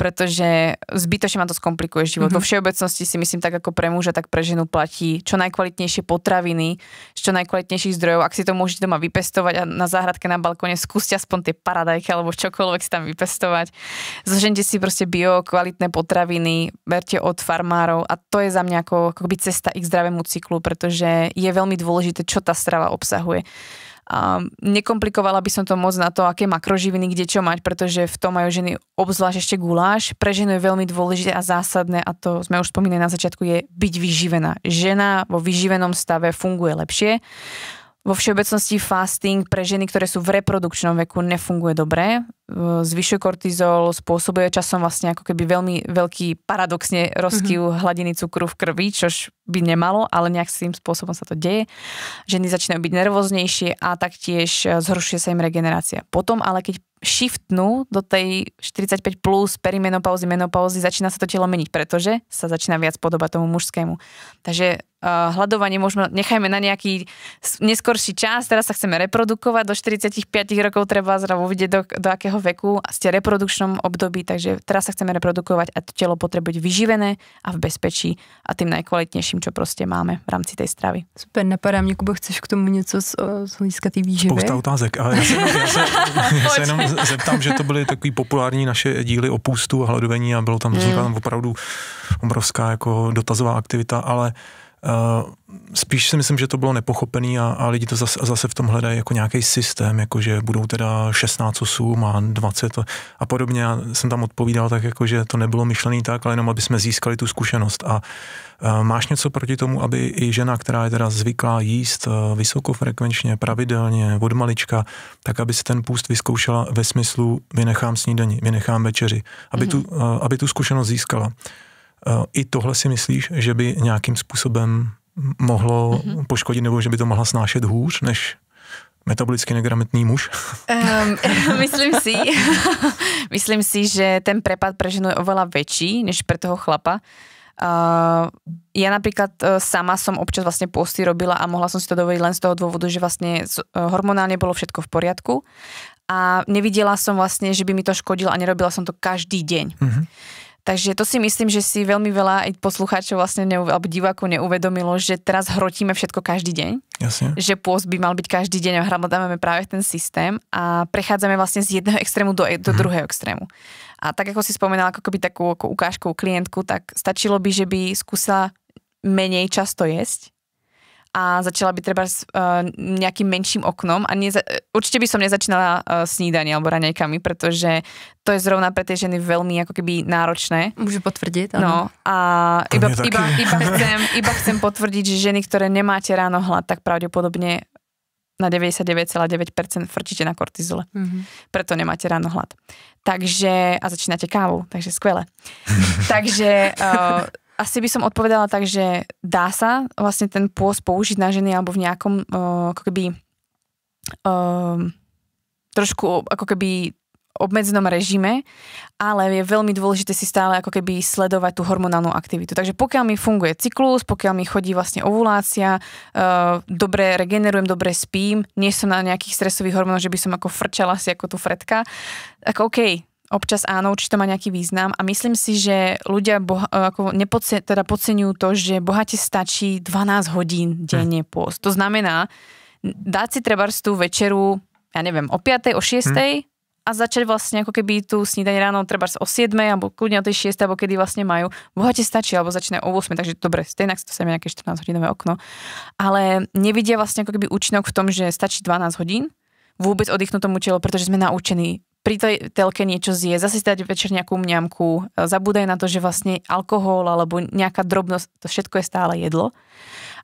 Speaker 3: pretože zbytočne ma to skomplikuje život. Mm-hmm. Vo mhm. všeobecnosti si myslím tak ako pre muža, tak pre ženu platí čo najkvalitnejšie potraviny, z čo najkvalitnejších zdrojov, ak si to môžete doma vypestovať a na záhradke na balkóne skúste aspoň tie paradajky alebo čokoľvek si tam vypestovať. Zložente si proste bio, kvalitné potraviny potraviny, berte od farmárov a to je za mňa ako, ako by cesta ich zdravému cyklu, pretože je veľmi dôležité, čo tá strava obsahuje. A nekomplikovala by som to moc na to, aké makroživiny, kde čo mať, pretože v tom majú ženy obzvlášť ešte guláš. Pre ženu je veľmi dôležité a zásadné, a to sme už spomínali na začiatku, je byť vyživená. Žena vo vyživenom stave funguje lepšie. Vo všeobecnosti fasting pre ženy, ktoré sú v reprodukčnom veku, nefunguje dobre. E, zvyšuje kortizol, spôsobuje časom vlastne ako keby veľmi veľký paradoxne rozkyv mm-hmm. hladiny cukru v krvi, čož by nemalo, ale nejak s tým spôsobom sa to deje. Ženy začínajú byť nervóznejšie a taktiež e, zhoršuje sa im regenerácia. Potom ale keď shiftnú do tej 45 plus perimenopauzy, menopauzy, začína sa to telo meniť, pretože sa začína viac podobať tomu mužskému. Takže uh, hľadovanie môžeme, nechajme na nejaký neskorší čas, teraz sa chceme reprodukovať, do 45 rokov treba zrovna uvidieť, do, do akého určitého veku, ste v reprodukčnom období, takže teraz sa chceme reprodukovať a telo potrebuje byť vyživené a v bezpečí a tým najkvalitnejším, čo prostě máme v rámci tej stravy.
Speaker 2: Super, napadá mě, Kubo, chceš k tomu něco z, z hľadiska tej výživy? Spousta
Speaker 1: otázek, ale já se, ja sa, ja sa jenom zeptám, že to byly takový populární naše díly o pústu a hladovení a bylo tam, mm. tam opravdu obrovská jako dotazová aktivita, ale spíš si myslím, že to bylo nepochopený a, a lidi to zase, zase v tom hledají jako nějaký systém, jako že budou teda 16 osům a 20 a, a podobně. Já jsem tam odpovídal tak, jako že to nebylo myšlený tak, ale jenom, aby jsme získali tu zkušenost. A, a máš něco proti tomu, aby i žena, která je teda zvyklá jíst e, vysokofrekvenčně, pravidelně, od malička, tak aby si ten půst vyzkoušela ve smyslu vynechám snídaní, vynechám večeři, aby, mm-hmm. tu, e, aby tu zkušenost získala. I tohle si myslíš, že by nějakým způsobem mohlo mm-hmm. poškodit nebo že by to mohla snášet hůř než metabolicky negramitný muž?
Speaker 3: Um, myslím si, myslím si, že ten prepad pre ženu je oveľa väčší než pre toho chlapa. Uh, ja napríklad uh, sama som občas vlastne posty robila a mohla som si to dovoliť len z toho dôvodu, že vlastne z, uh, e, hormonálne bolo všetko v poriadku a nevidela som vlastne, že by mi to škodilo a nerobila som to každý deň. Uh-huh. Takže to si myslím, že si veľmi veľa aj poslucháčov vlastne neuv- alebo divákov neuvedomilo, že teraz hrotíme všetko každý deň. Jasne. Že pôst by mal byť každý deň a hľadáme práve ten systém a prechádzame vlastne z jedného extrému do, e- do mm. druhého extrému. A tak ako si spomínala ako keby takú ako ukážkou klientku, tak stačilo by, že by skúsila menej často jesť a začala by treba s uh, nejakým menším oknom a neza- určite by som nezačínala uh, snídanie alebo raňajkami, pretože to je zrovna pre tie ženy veľmi ako keby náročné. Môžu potvrdiť, No a iba, iba,
Speaker 2: iba, chcem,
Speaker 3: iba chcem potvrdiť, že ženy, ktoré nemáte ráno hlad, tak pravdepodobne na 99,9% frčíte na kortizole. Mm-hmm. Preto nemáte ráno hlad. Takže, a začínate kávou, takže skvelé. takže uh, asi by som odpovedala tak, že dá sa vlastne ten pôst použiť na ženy alebo v nejakom uh, ako keby uh, trošku ako keby obmedzenom režime, ale je veľmi dôležité si stále ako keby sledovať tú hormonálnu aktivitu. Takže pokiaľ mi funguje cyklus, pokiaľ mi chodí vlastne ovulácia, uh, dobre regenerujem, dobre spím, nie som na nejakých stresových hormónoch, že by som ako frčala si ako tu fretka, tak OK, občas áno, určite má nejaký význam a myslím si, že ľudia boha, e, ako nepodce, teda podceňujú to, že bohate stačí 12 hodín denne hm. post. To znamená, dať si treba tú večeru, ja neviem, o 5, o 6, hm a začať vlastne ako keby tu snídanie ráno treba o 7 alebo kľudne o tej 6 alebo kedy vlastne majú. Bohate stačí alebo začne o 8, takže dobre, stejnak to sa nejaké 14 hodinové okno. Ale nevidia vlastne ako keby účinok v tom, že stačí 12 hodín vôbec oddychnúť tomu telo, pretože sme naučení pri tej telke niečo zje, zase si dať večer nejakú mňamku, e, zabúdaj na to, že vlastne alkohol alebo nejaká drobnosť, to všetko je stále jedlo.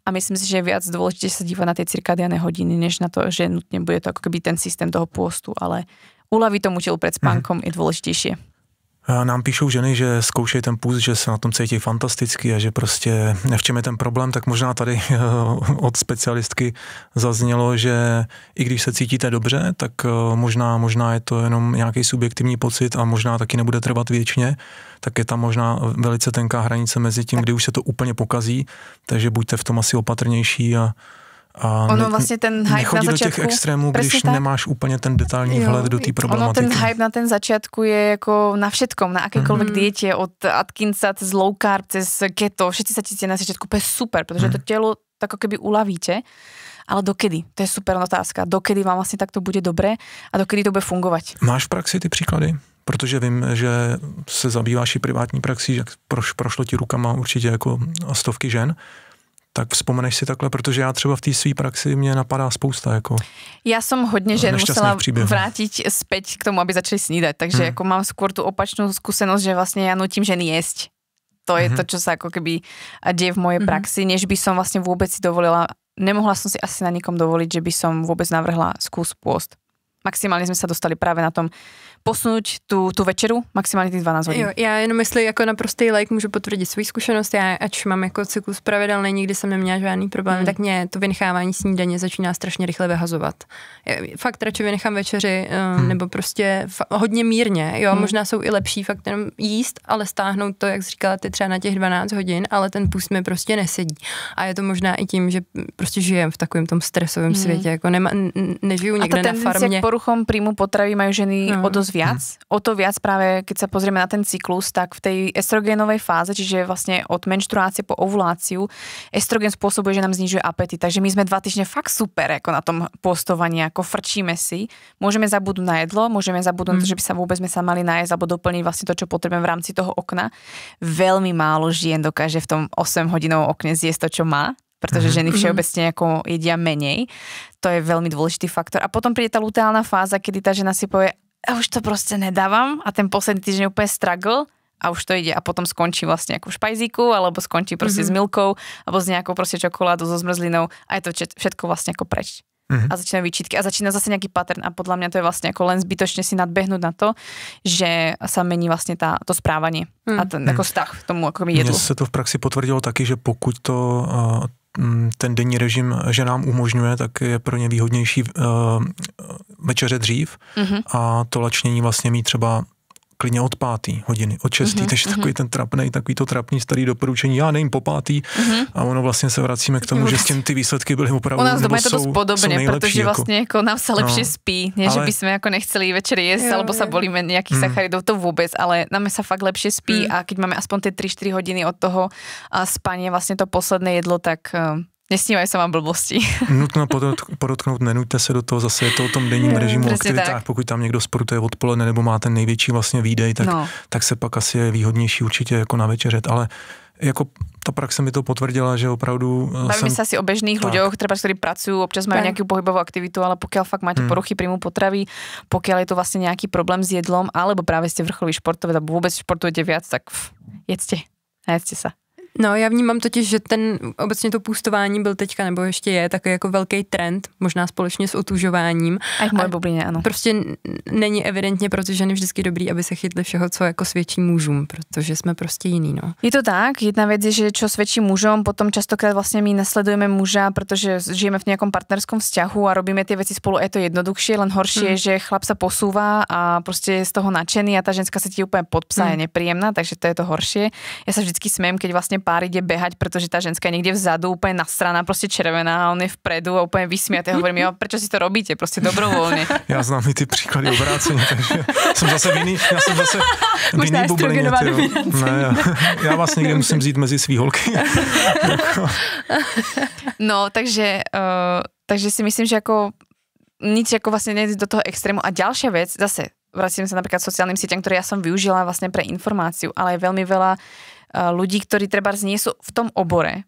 Speaker 3: A myslím si, že je viac dôležité sa dívať na tie cirkadiané hodiny, než na to, že nutne bude to ako keby ten systém toho pôstu, ale uľaviť tomu telu pred spánkom mm. je dôležitejšie
Speaker 1: nám píšou ženy, že zkoušejí ten půst, že se na tom cítí fantasticky a že prostě v čem je ten problém, tak možná tady eh, od specialistky zaznělo, že i když se cítíte dobře, tak eh, možná, možná je to jenom nějaký subjektivní pocit a možná taky nebude trvat věčně, tak je tam možná velice tenká hranice mezi tím, kdy už se to úplně pokazí, takže buďte v tom asi opatrnější a a ono ne, vlastně ten hype na začátku, do těch extrémů, když tak. nemáš úplně ten detailní vhled do té problematiky. Ono ten
Speaker 3: hype na ten začátku je jako na všetkom, na akékoliv mm. dietě, od Atkinsa cez low carb, cez keto, všetci sa cítia na začátku, to je super, protože mm. to mhm. tělo tak keby ulavíte, ale dokedy? To je super otázka. Dokedy vám vlastně takto bude dobré a dokedy to bude fungovat? Máš v praxi ty příklady?
Speaker 1: protože vím, že se zabýváš i privátní praxí, že proš, prošlo ti rukama určitě jako stovky žen tak vzpomeneš si takhle, protože já třeba v té své praxi mě napadá spousta. Jako
Speaker 3: já jsem hodně žen musela příběhů. vrátit zpět k tomu, aby začali snídat, takže hmm. jako mám skôr tu opačnou zkušenost, že vlastně já nutím ženy jesť.
Speaker 2: To je mm -hmm. to, čo sa
Speaker 3: ako keby deje v mojej mm -hmm. praxi, než by som vlastne vôbec si dovolila, nemohla som si asi na nikom dovoliť, že by som vôbec navrhla skús pôst. Maximálne sme sa dostali práve na tom posunúť tu, tú večeru maximálně tých 12 hodin. Jo,
Speaker 2: já jenom jestli jako naprostý like můžu potvrdit svoju zkušenost, já ač mám jako cyklus pravidelný, nikdy jsem neměla žádný problém, mm. tak mě to vynechávání snídaně začíná strašně rychle vyhazovat. Ja, fakt radšej vynechám večeři mm. nebo prostě hodně mírně, jo, mm. možná jsou i lepší fakt jenom jíst, ale stáhnout to, jak říkala ty třeba na těch 12 hodin, ale ten půst mi prostě nesedí. A je to možná i tím, že prostě žijem v takovém tom stresovém hmm. světě, jako nema, nežiju farmě. a ta na farmě. A
Speaker 3: poruchom príjmu potravy mají ženy no. o
Speaker 2: dost viac, hmm.
Speaker 3: o to viac práve, keď sa pozrieme na ten cyklus, tak v tej estrogénovej fáze, čiže vlastne od menštruácie po ovuláciu, estrogen spôsobuje, že nám znižuje apetit. Takže my sme dva týždne fakt super ako na tom postovaní, ako frčíme si. Môžeme zabudnúť na jedlo, môžeme zabudnúť, hmm. že by sa vôbec sme sa mali nájsť alebo doplniť vlastne to, čo potrebujeme v rámci toho okna. Veľmi málo žien dokáže v tom 8-hodinovom okne zjesť to, čo má pretože mhm. ženy mhm. všeobecne ako jedia menej. To je veľmi dôležitý faktor. A potom príde tá luteálna fáza, kedy tá žena si povie, a už to proste nedávam a ten posledný týždeň úplne struggle a už to ide a potom skončí vlastne ako špajzíku alebo skončí proste mm-hmm. s milkou alebo s nejakou proste čokoládou so zmrzlinou a je to všetko vlastne ako preč. Mm-hmm. A začína výčitky a začína zase nejaký pattern a podľa mňa to je vlastne ako len zbytočne si nadbehnúť na to, že sa mení vlastne tá, to správanie mm. a mhm. ten ako mhm. vztah k tomu ako jedlo. Mne sa
Speaker 1: to v praxi potvrdilo taký, že pokud to uh, Mm, ten denní režim ženám umožňuje, tak je pro ně výhodnější eh, večeře dřív mm-hmm. a to lačnění vlastně mít třeba klidně od pátý hodiny, od šestý, mm-hmm. takže takový mhm. ten trapný, takový to trapný starý doporučení, já nejím po pátý mm-hmm. a ono vlastně se vracíme k tomu, že s tím ty výsledky byly opravdu U nás doma je to podobně, protože vlastně
Speaker 3: jako. nám se lepší no, spí, ne, ale... že by sme ako nechceli večer jíst, alebo se bolíme nějakých mm. sacharidov, to vůbec, ale nám se fakt lepší spí mm. a keď máme aspoň ty 3-4 hodiny od toho a spaně vlastně to posledné jedlo, tak eh, nesnívajú se vám blbosti.
Speaker 1: Nutno podotknout, nenuďte se do toho, zase je to o tom denním režimu aktivitách, pokud tam někdo sportuje odpoledne nebo má ten největší vlastne výdej, tak, no. tak se pak asi je výhodnější určitě ako na večeřet, ale jako ta praxe mi to potvrdila, že opravdu... Eh, Bavíme sa asi o bežných tak. ľuďoch,
Speaker 3: treba, ktorí pracujú, občas majú nejakú pohybovú aktivitu, ale pokiaľ fakt máte hmm. poruchy príjmu potravy, pokiaľ je to vlastne nejaký problém s jedlom, alebo práve ste vrcholový športovec, alebo vôbec športujete viac, tak pff, jedzte, se. sa.
Speaker 2: No, já vnímám totiž, že ten obecně to půstování byl teďka, nebo ještě je, takový jako velký trend, možná společně s otužováním. A v moje bublině, ano. Prostě není evidentně pro ty ženy vždycky dobrý, aby se chytli všeho, co jako svědčí mužům, protože jsme prostě jiný, no.
Speaker 3: Je to tak, jedna věc je, že čo svědčí mužům, potom častokrát vlastně my nesledujeme muža, protože žijeme v nějakom partnerském vzťahu a robíme ty věci spolu, je to jednodušší, len horší je, hmm. že chlap se posouvá a prostě je z toho nadšený a ta ženská se ti úplně podpsá, hmm. je nepříjemná, takže to je to horší. Já se vždycky smím, když vlastně pár ide behať, pretože tá ženská je niekde vzadu, úplne nasraná, proste červená a on je vpredu a úplne vysmiatý. Hovorím, jo, prečo si to robíte, proste dobrovoľne.
Speaker 1: Ja znám i ty príklady obrácenia, takže som zase v iný, ja som zase v iný bublině. Ne, ja, ja vás niekde musím zít mezi svý holky.
Speaker 3: no, takže, uh, takže si myslím, že ako nič ako vlastne nejde do toho extrému. A ďalšia vec, zase vracím sa napríklad sociálnym sieťam, ktoré ja som využila vlastne pre informáciu, ale je veľmi veľa Eh, ľudí, ktorí treba nie sú v tom obore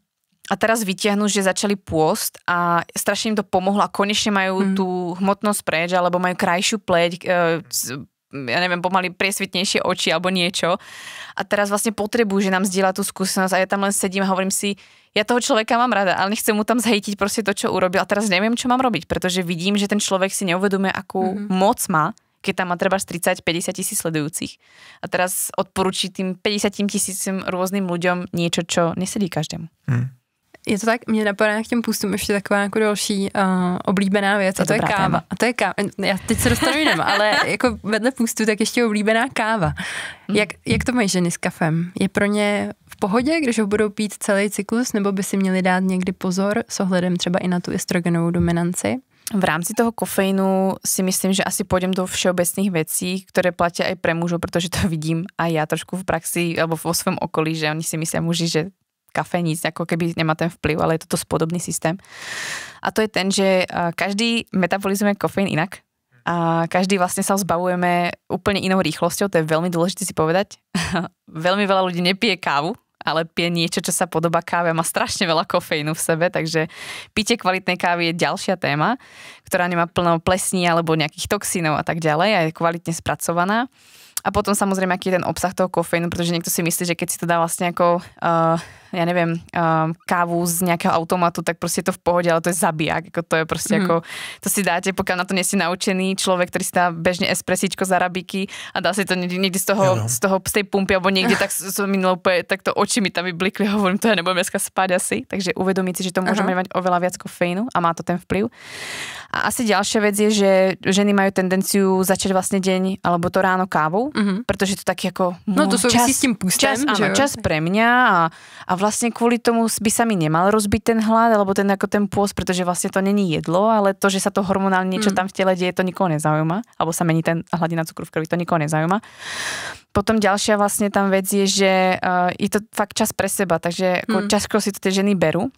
Speaker 3: a teraz vytiahnu, že začali pôst a strašne im to pomohlo a konečne majú mm. tú hmotnosť preč, alebo majú krajšiu pleť, eh, ja neviem, pomaly priesvitnejšie oči alebo niečo. A teraz vlastne potrebujú, že nám zdieľa tú skúsenosť a ja tam len sedím a hovorím si, ja toho človeka mám rada, ale nechcem mu tam zhejtiť proste to, čo urobil a teraz neviem, čo mám robiť, pretože vidím, že ten človek si neuvedomuje, akú mm-hmm. moc má keď tam má treba 30-50 tisíc sledujúcich. A teraz odporúči
Speaker 2: tým 50 tisícim rôznym ľuďom niečo, čo nesedí každému. Hmm. Je to tak, mě napadá k těm půstům ještě taková jako další uh, oblíbená věc, a to je káva. A to je káva. Já teď se dostanu jenom, ale jako vedle půstu, tak ještě oblíbená káva. Hmm. Jak, jak to mají ženy s kafem? Je pro ně v pohodě, když ho budou pít celý cyklus, nebo by si měli dát někdy pozor s ohledem třeba i na tu estrogenovou dominanci? v rámci toho kofeínu
Speaker 3: si myslím, že asi pôjdem do všeobecných vecí, ktoré platia aj pre mužov, pretože to vidím aj ja trošku v praxi alebo vo svojom okolí, že oni si myslia muži, že kafe nic, ako keby nemá ten vplyv, ale je to dosť podobný systém. A to je ten, že každý metabolizuje kofeín inak a každý vlastne sa zbavujeme úplne inou rýchlosťou, to je veľmi dôležité si povedať. veľmi veľa ľudí nepije kávu, ale pije niečo, čo sa podobá káve a má strašne veľa kofeínu v sebe, takže pitie kvalitnej kávy je ďalšia téma, ktorá nemá plno plesní alebo nejakých toxínov a tak ďalej a je kvalitne spracovaná. A potom samozrejme, aký je ten obsah toho kofeínu, pretože niekto si myslí, že keď si to dá vlastne ako, uh, ja neviem, uh, kávu z nejakého automatu, tak proste je to v pohode, ale to je zabiják. Ako to je proste mm. ako, to si dáte, pokiaľ na to nie si naučený človek, ktorý si dá bežne espresíčko za rabiky a dá si to niekde, niekde z, toho, z, toho, z tej pumpy alebo niekde, tak som úplne, tak to oči mi tam vyblikli, hovorím, to ja nebudem dneska spať asi. Takže uvedomiť si, že to môžeme mať oveľa viac kofeínu a má to ten vplyv. A asi ďalšia vec je, že ženy majú tendenciu začať vlastne deň alebo to ráno kávou, mm-hmm. pretože to tak ako... No to súvisí s tým pustem. Čas, áno, čas pre mňa a, a vlastne kvôli tomu by sa mi nemal rozbiť ten hlad alebo ten, ako ten pôst, pretože vlastne to není jedlo, ale to, že sa to hormonálne niečo mm. tam v tele deje, to nikoho nezaujíma. Alebo sa mení ten hladina cukru v krvi, to nikoho nezaujíma. Potom ďalšia vlastne tam vec je, že uh, je to fakt čas pre seba, takže ako mm. časko si to tie ženy berú.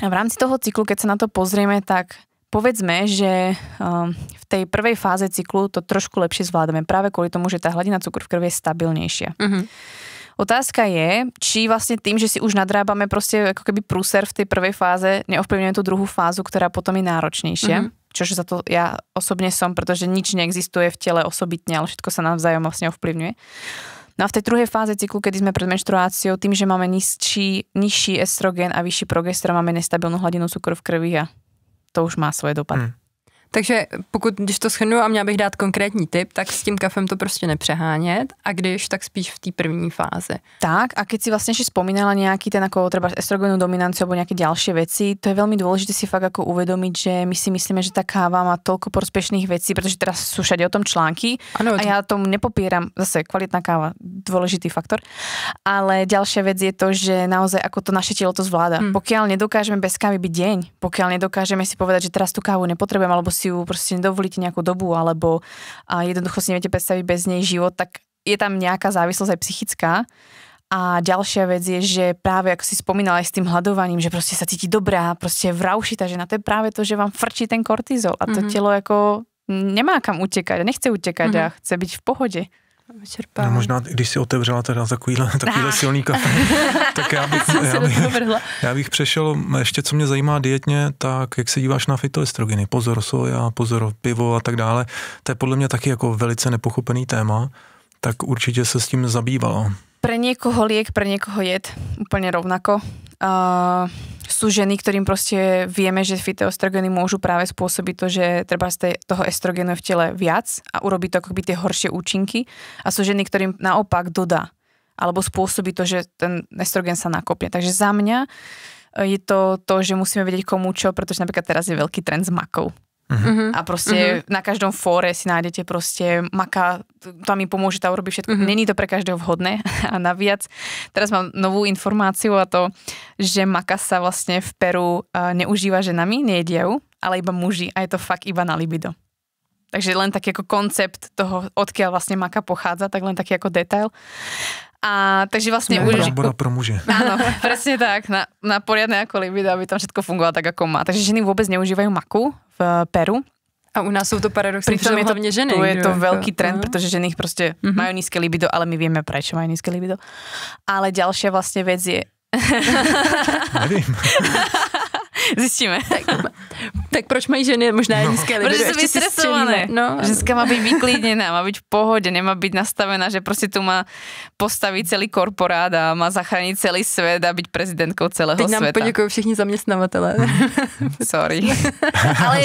Speaker 3: A v rámci toho cyklu, keď sa na to pozrieme, tak povedzme, že ehm, v tej prvej fáze cyklu to trošku lepšie zvládame práve kvôli tomu, že tá hladina cukru v krvi je stabilnejšia. Uh-huh. Otázka je, či vlastne tým, že si už nadrábame proste ako keby prúser v tej prvej fáze, neovplyvňuje tú druhú fázu, ktorá potom je náročnejšia. Mm-hmm. Čože za to ja osobne som, pretože nič neexistuje v tele osobitne, ale všetko sa navzájom vlastne ovplyvňuje. No a v tej druhej fáze cyklu, kedy sme pred menštruáciou, tým, že máme nižší, nižší estrogen a vyšší progester máme nestabilnú hladinu cukru v krvi a to už má svoje dopady. Hmm.
Speaker 2: Takže pokud, když to schrnu a měla bych dát konkrétní tip, tak s tím kafem to prostě nepřehánět a když, tak spíš v té první fáze.
Speaker 3: Tak a keď si vlastně ešte spomínala nějaký ten jako třeba estrogenu dominanci nebo nějaké další věci, to je velmi důležité si fakt jako uvědomit, že my si myslíme, že ta káva má tolko prospěšných věcí, protože teraz jsou všade o tom články ano, a já tomu nepopírám zase kvalitná káva, důležitý faktor. Ale další věc je to, že naozaj ako to naše tělo to zvládá. Hmm. Pokud nedokážeme bez kávy být deň, pokud nedokážeme si povedať, že teraz tu kávu nepotřebujeme, alebo si si ju proste nedovolíte nejakú dobu alebo a jednoducho si neviete predstaviť bez nej život, tak je tam nejaká závislosť aj psychická. A ďalšia vec je, že práve ako si spomínala aj s tým hľadovaním, že proste sa cíti dobrá, proste vraušita žena, to je práve to, že vám frčí ten kortizol a to mm-hmm. telo ako nemá kam utekať, nechce utekať mm-hmm. a mhm. chce byť v pohode
Speaker 1: čerpá. No možná, když si otevřela teda takovýhle, takovýhle ah. silný kafe, tak já bych, já, bych, já bych přešel, ještě co mě zajímá dietně, tak jak se díváš na fitoestrogeny, pozor soja, pozor pivo a tak dále, to je podle mě taky jako velice nepochopený téma, tak určitě se s tím zabývalo.
Speaker 3: Pre niekoho liek, pre niekoho jed úplne rovnako uh, sú ženy, ktorým proste vieme, že fitoestrogeny môžu práve spôsobiť to, že treba z toho estrogenu v tele viac a urobiť to akoby tie horšie účinky. A sú ženy, ktorým naopak dodá alebo spôsobí to, že ten estrogen sa nakopne. Takže za mňa e, je to to, že musíme vedieť komu čo, pretože napríklad teraz je veľký trend s makou. Uh-huh. A proste uh-huh. na každom fóre si nájdete proste maka, tam mi pomôže, tá urobí všetko. Uh-huh. Není to pre každého vhodné a naviac. Teraz mám novú informáciu a to, že maka sa vlastne v Peru uh, neužíva ženami, nejedia ju, ale iba muži a je to fakt iba na libido. Takže len taký ako koncept toho, odkiaľ vlastne maka pochádza, tak len taký ako detail. A takže vlastne Som už... Žena pro muže. Áno, presne tak, na, na poriadne ako libido, aby tam všetko fungovalo tak, ako má. Takže ženy vôbec neužívajú maku v eh, Peru. A u nás sú to paradoxne pretože je to, hlavne ženy. To je to veľký trend, uh-huh. pretože ženy ich proste uh-huh. majú nízke libido, ale my vieme, prečo majú nízke libido. Ale ďalšia vlastne vec je... Neviem. Zjistíme. Tak, tak proč mají ženy možná no. nízké libido? Protože jsou vystresované. No. Ženská má být vyklidněná, má být v pohodě, nemá být nastavená, že prostě tu má postavit celý korporát a má zachránit celý svět a být prezidentkou celého Teď nám světa.
Speaker 2: všichni zaměstnavatele.
Speaker 3: Sorry. Ale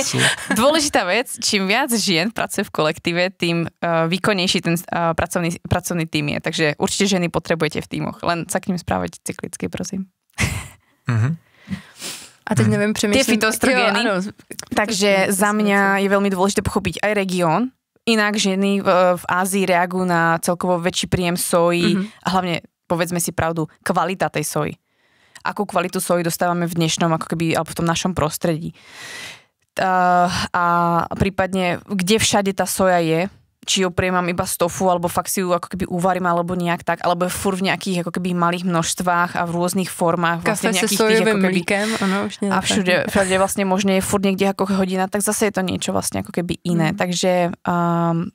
Speaker 3: dôležitá vec, čím viac žien pracuje v kolektíve, tým uh, eh, výkonnejší ten uh, pracovný, pracovný tým je. Takže určite ženy potrebujete v týmoch. Len sa k ním správať cyklicky, prosím.
Speaker 2: Mm-hmm. A teď mhm. neviem,
Speaker 3: přemýšľam. Tie fitostrogény. Jo, Takže za mňa je veľmi dôležité pochopiť aj región, inak ženy v, v Ázii reagujú na celkovo väčší príjem soji mm-hmm. a hlavne, povedzme si pravdu, kvalita tej soji. Akú kvalitu soji dostávame v dnešnom, ako keby, alebo v tom našom prostredí. Uh, a prípadne, kde všade tá soja je, či ju mám iba stofu, alebo fakt si ju ako keby uvarím, alebo nejak tak, alebo fur v nejakých ako keby malých množstvách a v rôznych formách. Kafe vlastne sa tých, mlíkem,
Speaker 2: ano, už A všude, všade
Speaker 3: vlastne možne je fur niekde ako hodina, tak zase je to niečo vlastne ako keby iné. Mm. Takže um,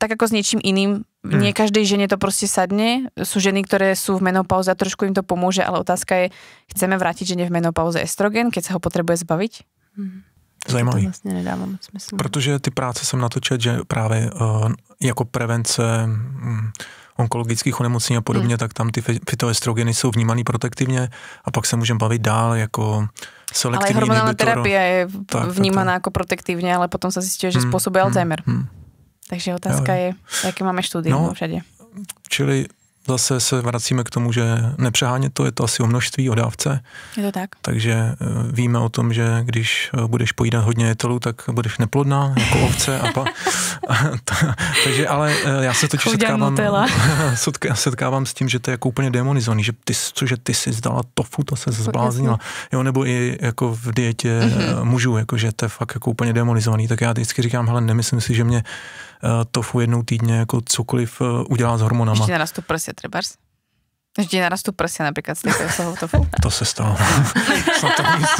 Speaker 3: tak ako s niečím iným, mm. nie každej žene to proste sadne. Sú ženy, ktoré sú v menopauze a trošku im to pomôže, ale otázka je, chceme vrátiť žene v menopauze estrogen, keď sa ho potrebuje zbaviť? Mm. Zajímavý. To vlastně nedává moc smysl.
Speaker 1: Protože ty práce jsem natočil, že právě uh, jako prevence um, onkologických onemocnění a podobně, hmm. tak tam ty fitoestrogeny jsou vnímaný protektivně a pak se můžeme bavit dál jako selektivní Ale hormonální terapie je tak, vnímaná tak, tak.
Speaker 3: jako protektivně, ale potom se zjistil, že hmm, způsobuje hmm, Alzheimer. Hmm. Takže otázka jo, jo. je, jaké máme studie no, všade.
Speaker 1: Čili zase se vracíme k tomu, že nepřehánět to, je to asi o množství, o dávce. Je to tak. Takže eh, víme o tom, že když eh, budeš pojídat hodně jetelů, tak budeš neplodná, jako ovce. A pa, takže ale eh, já se totiž setkávám, setkávám s tím, že to je jako úplně demonizovaný, že ty, cože ty jsi zdala tofu, to se zbláznila. Jo, nebo i jako v dietě mhm. mužů, jako že to je fakt jako úplně demonizovaný. Tak já vždycky říkám, hele, nemyslím si, že mě Eh, tofu jednou týdně, jako cokoliv eh, udělá s hormonama. Ještě
Speaker 3: naraz prsia trebárs?
Speaker 2: Vždy narastú prsia napríklad z toho tofu.
Speaker 1: To se stalo.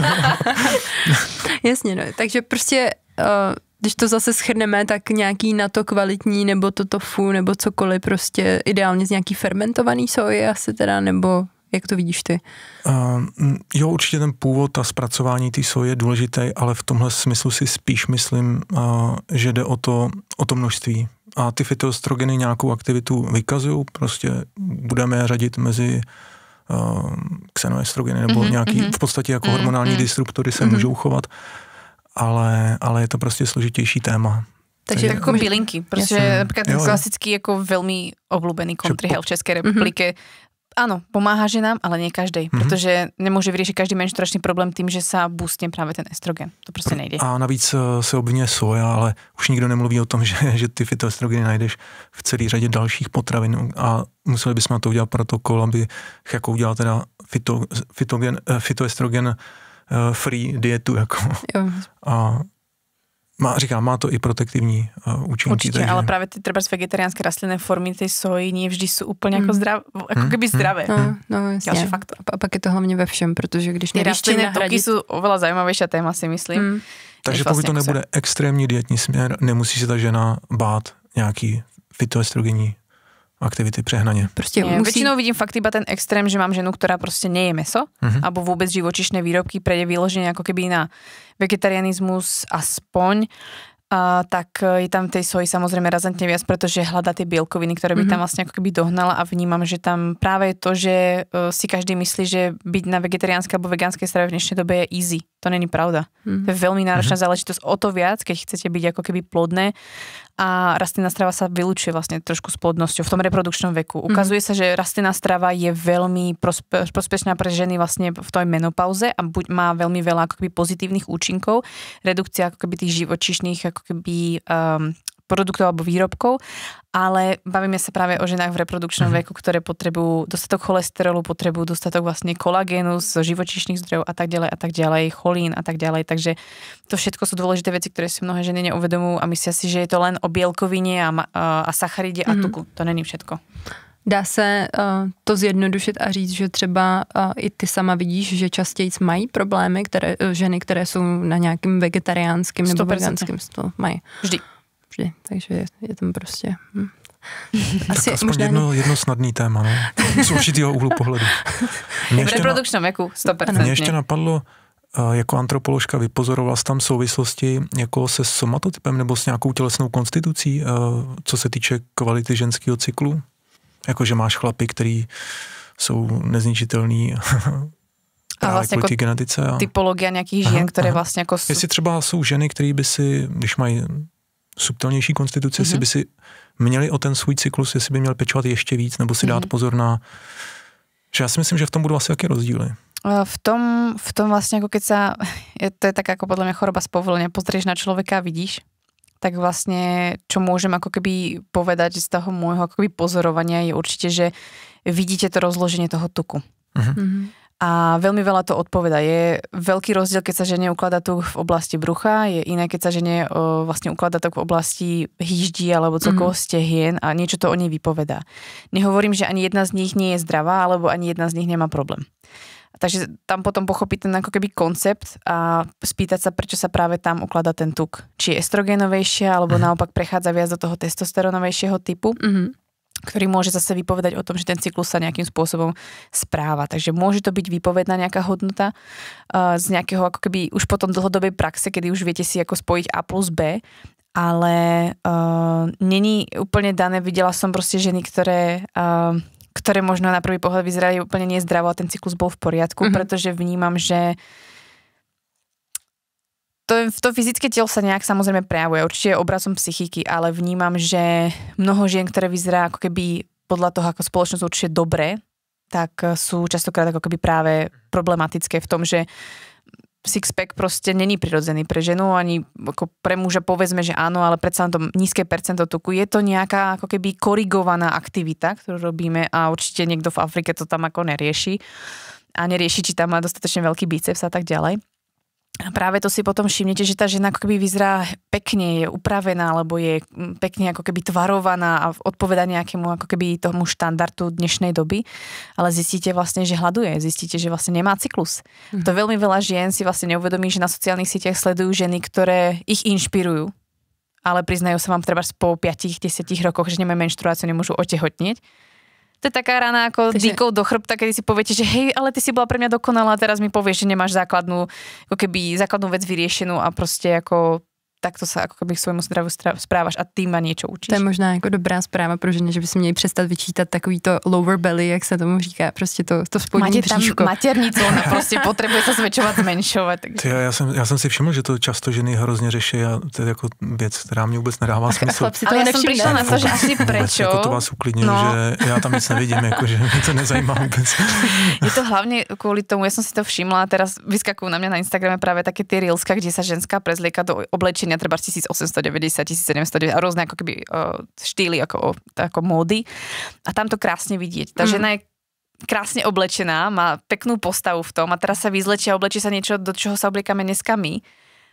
Speaker 2: Jasně, no. Takže prostě, uh, eh, když to zase schrneme, tak nějaký na to kvalitní, nebo to tofu, nebo cokoliv prostě ideálně z nějaký fermentovaný soje asi teda, nebo Jak to vidíš ty?
Speaker 1: Uh, ehm, jo, určitě ten původ a zpracování té soje je důležité, ale v tomhle smyslu si spíš myslím, uh, že jde o to, o to množství. A ty fitoestrogeny nějakou aktivitu vykazují, prostě budeme je řadit mezi uh, xenoestrogeny nebo mm-hmm, nějaký, mm-hmm. v podstatě jako mhm, hormonální mm-hmm. disruptory se mm-hmm. můžou chovat, ale, ale je to prostě složitější téma.
Speaker 3: Takže tak ako bylinky. pretože napríklad ten klasický, ako veľmi obľúbený country po... v Českej mhm. republike. Mm-hmm áno, pomáha ženám, ale nie každej, mm-hmm. pretože nemôže vyriešiť každý menštruačný problém tým, že sa bústne právě ten estrogen. To prostě nejde. A
Speaker 1: navíc e, se obvinuje soja, ale už nikdo nemluví o tom, že, že ty fitoestrogeny najdeš v celý řadě dalších potravin a museli bychom sme to udělat protokol, aby jako udělal teda fito, fitogen, e, fytoestrogen e, free dietu. Jako. Jo. A má, říkám, má to i protektivní
Speaker 2: uh,
Speaker 3: účinky. Určitě, takže... ale právě ty třeba vegetariánské rastlinné formy ty soji nie vždy jsou úplně mm. jako, hmm. zdrav,
Speaker 2: mm. keby mm. zdravé. No, no jasně. fakt. A pak je to hlavně ve všem, protože když ty rastlinné toky jsou
Speaker 3: oveľa zajímavější téma, si myslím. Mm. Takže pokud to nebude
Speaker 1: extrémní dietní směr, nemusí se ta žena bát nějaký fytoestrogenní aktivity přehnaně. Prostě musí... Väčšinou
Speaker 3: vidím fakt iba ten extrém, že mám ženu, ktorá proste neje meso, mm-hmm. alebo vôbec živočišné výrobky prejde vyloženie ako keby na vegetarianizmus aspoň, uh, tak je tam tej soji samozrejme razantne viac, pretože hľada tie bielkoviny, ktoré by mm-hmm. tam mhm. vlastne ako keby dohnala a vnímam, že tam práve je to, že uh, si každý myslí, že byť na vegetariánskej alebo vegánskej strave v dnešnej dobe je easy. To není pravda. Mm-hmm. To je mhm. veľmi náročná mm-hmm. záležitosť. O to viac, keď chcete byť ako keby plodné a rastlinná strava sa vylúčuje vlastne trošku s plodnosťou v tom reprodukčnom veku. Mhm. Ukazuje mm. sa, že rastlinná strava je veľmi prospe- prospešná pre ženy vlastne v tej menopauze a buď má veľmi veľa ako keby pozitívnych účinkov, redukcia ako keby tých živočišných ako keby um, produktov alebo výrobkov, ale bavíme sa práve o ženách v reprodukčnom mm. huh veku, ktoré potrebujú dostatok cholesterolu, potrebujú dostatok vlastne kolagénu z živočíšnych zdrojov a tak ďalej a tak ďalej, cholín a tak ďalej. Takže to všetko sú dôležité veci, ktoré si mnohé ženy neuvedomujú a myslia si, že je to len o bielkovine a, a sacharide mm. a mhm. tuku. To není všetko.
Speaker 2: Dá se uh, to zjednodušit a říct, že třeba uh, i ty sama vidíš, že častěji mají problémy které, eh, ženy, které jsou na nějakým vegetariánským nebo veganským stolu. Mají. Vždy vždy. Takže je tam prostě... Hm. Asi tak aspoň jedno,
Speaker 1: jedno snadný téma, ne? No. Z určitého úhlu pohledu. Mě v reprodukčnom věku, 100%. Mě ještě napadlo, eh, jako antropoložka vypozorovala tam souvislosti jako se somatotypem nebo s nějakou tělesnou konstitucí, eh, co se týče kvality ženského cyklu? Jako, že máš chlapy, který jsou nezničitelný
Speaker 3: a vlastně jako genetice. A... Typologia nějakých žen, které vlastně jako... Jestli
Speaker 1: třeba jsou ženy, které by si, když mají subtilnější konstituce, mm-hmm. jestli mhm. by si měli o ten svůj cyklus, jestli by měl pečovat ještě víc, nebo si mm-hmm. dát mhm. pozor na... Že já si myslím, že v tom budou asi jaké rozdíly.
Speaker 3: V tom, v tom vlastne, ako keď sa, je, to je tak ako podľa mňa choroba z povolenia, pozrieš na človeka a vidíš, tak vlastne, čo môžem ako keby povedať z toho môjho ako keby pozorovania je určite, že vidíte to rozloženie toho tuku. Uh-huh. A veľmi veľa to odpoveda. Je veľký rozdiel, keď sa žene ukladá tu v oblasti brucha, je iné, keď sa žene o, vlastne ukladá to v oblasti hýždí alebo celkovo mm-hmm. stehien a niečo to o nej vypovedá. Nehovorím, že ani jedna z nich nie je zdravá, alebo ani jedna z nich nemá problém. Takže tam potom pochopiť ten ako keby koncept a spýtať sa, prečo sa práve tam ukladá ten tuk. Či je estrogenovejšia, alebo mhm. naopak prechádza viac do toho testosteronovejšieho typu. Mm-hmm ktorý môže zase vypovedať o tom, že ten cyklus sa nejakým spôsobom správa. Takže môže to byť výpovedná nejaká hodnota uh, z nejakého ako keby už potom dlhodobej praxe, kedy už viete si ako spojiť A plus B, ale uh, není úplne dané, videla som proste ženy, ktoré uh, ktoré možno na prvý pohľad vyzerali úplne nezdravo a ten cyklus bol v poriadku, mm-hmm. pretože vnímam, že uh, to, to fyzické telo sa nejak samozrejme prejavuje, určite obrazom psychiky, ale vnímam, že mnoho žien, ktoré vyzerá ako keby podľa toho, ako spoločnosť určite dobre, tak eh, sú častokrát ako keby práve problematické v tom, že sixpack proste není prirodzený pre ženu, ani ako pre muža povedzme, že áno, ale predsa na tom nízke percento tuku. Je to nejaká ako keby korigovaná aktivita, ktorú robíme a určite niekto v Afrike to tam ako nerieši a nerieši, či tam má dostatočne veľký biceps a tak ďalej. A práve to si potom všimnete, že tá žena ako keby vyzerá pekne, je upravená, alebo je mm, pekne ako keby tvarovaná a odpoveda nejakému ako keby tomu štandardu dnešnej doby, ale zistíte vlastne, že hľaduje, zistíte, že vlastne nemá cyklus. Mm. To veľmi veľa žien si vlastne neuvedomí, že na sociálnych sieťach sledujú ženy, ktoré ich inšpirujú, ale priznajú sa vám treba po 5-10 rokoch, že nemajú menštruáciu, nemôžu otehotnieť to je taká rana ako Takže... dýkou do chrbta, kedy si poviete, že hej, ale ty si bola pre mňa dokonalá, teraz mi povieš, že nemáš základnú, ako keby základnú vec vyriešenú a proste ako takto sa ako keby k svojmu zdravu správaš a ty ma niečo učíš.
Speaker 2: To je možná jako dobrá zpráva pro ženy, že by si měli přestat vyčítat takový to lower belly, jak se tomu říká, prostě to, to spodní Máte tam bříško. maternicu, ona prostě
Speaker 3: potřebuje sa zvětšovat, zmenšovat. Takže...
Speaker 1: Ty, já, jsem, já jsem si všiml, že to často ženy hrozně řeší a to je jako věc, která mě vůbec nedává smysl. Ale já jsem přišla na to, že asi prečo. Jako to vás uklidňuje, no. že já tam nic nevidím, jako, že mě to nezajímá vůbec.
Speaker 3: je to hlavně kvůli tomu, já jsem si to všimla, teraz vyskakují na mě na Instagrame právě taky ty reelska, kde se ženská prezlíka do oblečení na treba 1890, 1790 a rôzne ako keby štýly ako, ako módy. A tam to krásne vidieť. Tá mm. žena je krásne oblečená, má peknú postavu v tom a teraz sa vyzlečia a oblečí sa niečo, do čoho sa obliekame dneska my.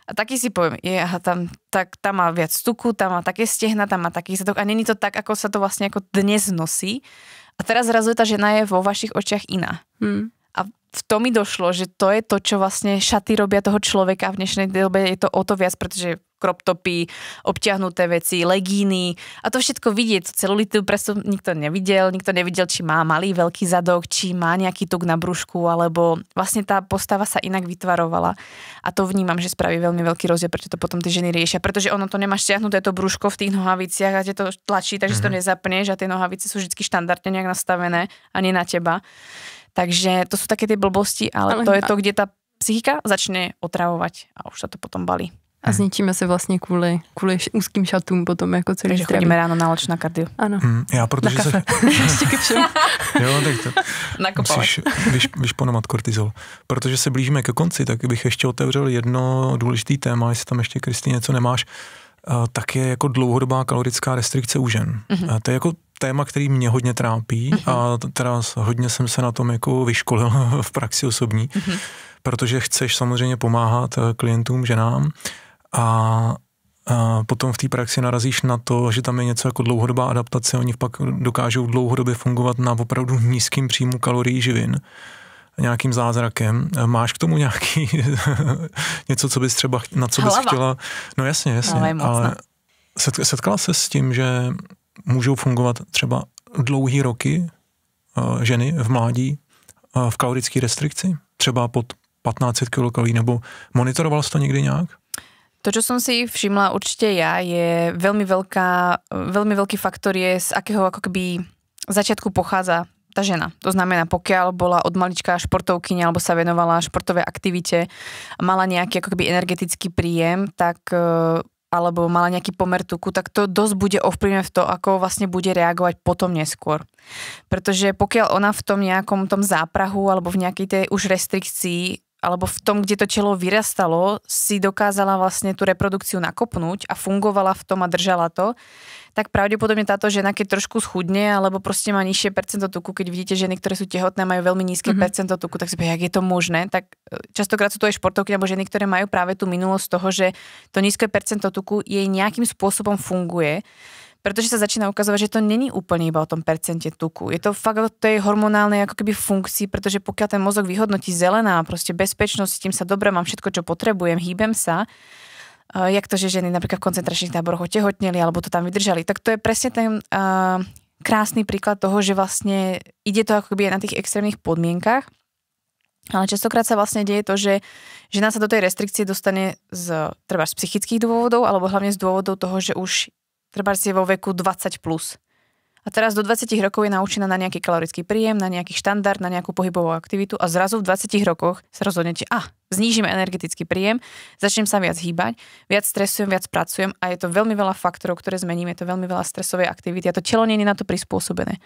Speaker 3: A taký si poviem, je, aha, tam, tak, tam má viac stuku, tam má také stehna, tam má taký zadok a není to tak, ako sa to vlastne ako dnes nosí. A teraz zrazu tá žena je vo vašich očiach iná. Hmm. A v tom mi došlo, že to je to, čo vlastne šaty robia toho človeka v dnešnej dobe, je to o to viac, pretože crop topy, obťahnuté veci, legíny a to všetko vidieť. Celulitu presu nikto nevidel, nikto nevidel, či má malý veľký zadok, či má nejaký tuk na brúšku, alebo vlastne tá postava sa inak vytvarovala. A to vnímam, že spraví veľmi veľký rozdiel, prečo to potom tie ženy riešia, pretože ono to nemá stiahnuté to brúško v tých nohaviciach a ťa to tlačí, takže mm-hmm. to mhm. nezapneš a tie nohavice sú vždy štandardne nejak nastavené a nie na teba. Takže to sú také tie blbosti, ale, ale to je to, kde tá psychika začne otravovať a už sa to potom balí
Speaker 2: a zničíme se vlastně kvůli, kvůli úzkým šatům potom jako celý Takže chodíme ráno na loč na kardio. Ano.
Speaker 3: Mm,
Speaker 1: já protože na kafe.
Speaker 3: Se... Ještě ke všemu. jo, tak to. Musíš
Speaker 1: vyš, vyšponovat kortizol. Protože se blížíme ke konci, tak bych ještě otevřel jedno důležité téma, jestli tam ještě, Kristý, něco nemáš, tak je jako dlouhodobá kalorická restrikce u žen. Mm-hmm. To je jako téma, který mě hodně trápí mm-hmm. a mhm. teda hodně jsem se na tom jako vyškolil v praxi osobní, mm-hmm. protože chceš samozřejmě pomáhat eh, klientům, ženám, a a potom v té praxi narazíš na to, že tam je něco jako dlouhodobá adaptace, oni pak dokážou dlouhodobě fungovat na opravdu nízkým příjmu kalorií živin nějakým zázrakem. Máš k tomu nějaký něco, co bys třeba, na co bys Hlava. chtěla? No jasně, jasně, Hlava ale setkala se s tím, že můžou fungovat třeba dlouhý roky ženy v mládí v kalorické restrikci, třeba pod 1500 kcal, nebo monitoroval jsi to někdy nějak?
Speaker 3: To, čo som si všimla určite ja, je veľmi, veľká, veľmi veľký faktor je, z akého ako keby začiatku pochádza tá žena. To znamená, pokiaľ bola od malička športovkyňa alebo sa venovala športovej aktivite, mala nejaký ako keby energetický príjem, tak e, alebo mala nejaký pomer tuku, tak to dosť bude ovplyvňovať v to, ako vlastne bude reagovať potom neskôr. Pretože pokiaľ ona v tom nejakom tom záprahu alebo v nejakej tej už restrikcii alebo v tom, kde to telo vyrastalo, si dokázala vlastne tú reprodukciu nakopnúť a fungovala v tom a držala to, tak pravdepodobne táto žena, keď trošku schudne alebo proste má nižšie percento tuku, keď vidíte ženy, ktoré sú tehotné, majú veľmi nízke mm-hmm. percento tuku, tak si povie, jak je to možné, tak e, častokrát sú to aj športovky alebo ženy, ktoré majú práve tú minulosť toho, že to nízke percento tuku jej nejakým spôsobom funguje pretože sa začína ukazovať, že to není úplne iba o tom percente tuku. Je to fakt o tej hormonálnej ako keby funkcii, pretože pokiaľ ten mozog vyhodnotí zelená, proste bezpečnosť, s tým sa dobre, mám všetko, čo potrebujem, hýbem sa, jak to, že ženy napríklad v koncentračných táboroch otehotneli alebo to tam vydržali, tak to je presne ten uh, krásny príklad toho, že vlastne ide to ako keby na tých extrémnych podmienkach, ale častokrát sa vlastne deje to, že žena sa do tej restrikcie dostane z, treba z psychických dôvodov, alebo hlavne z dôvodov toho, že už treba si vo veku 20+. Plus. A teraz do 20 rokov je naučená na nejaký kalorický príjem, na nejaký štandard, na nejakú pohybovú aktivitu a zrazu v 20 rokoch sa rozhodnete, a ah, znížim energetický príjem, začnem sa viac hýbať, viac stresujem, viac pracujem a je to veľmi veľa faktorov, ktoré zmením, je to veľmi veľa stresovej aktivity a to telo nie je na to prispôsobené.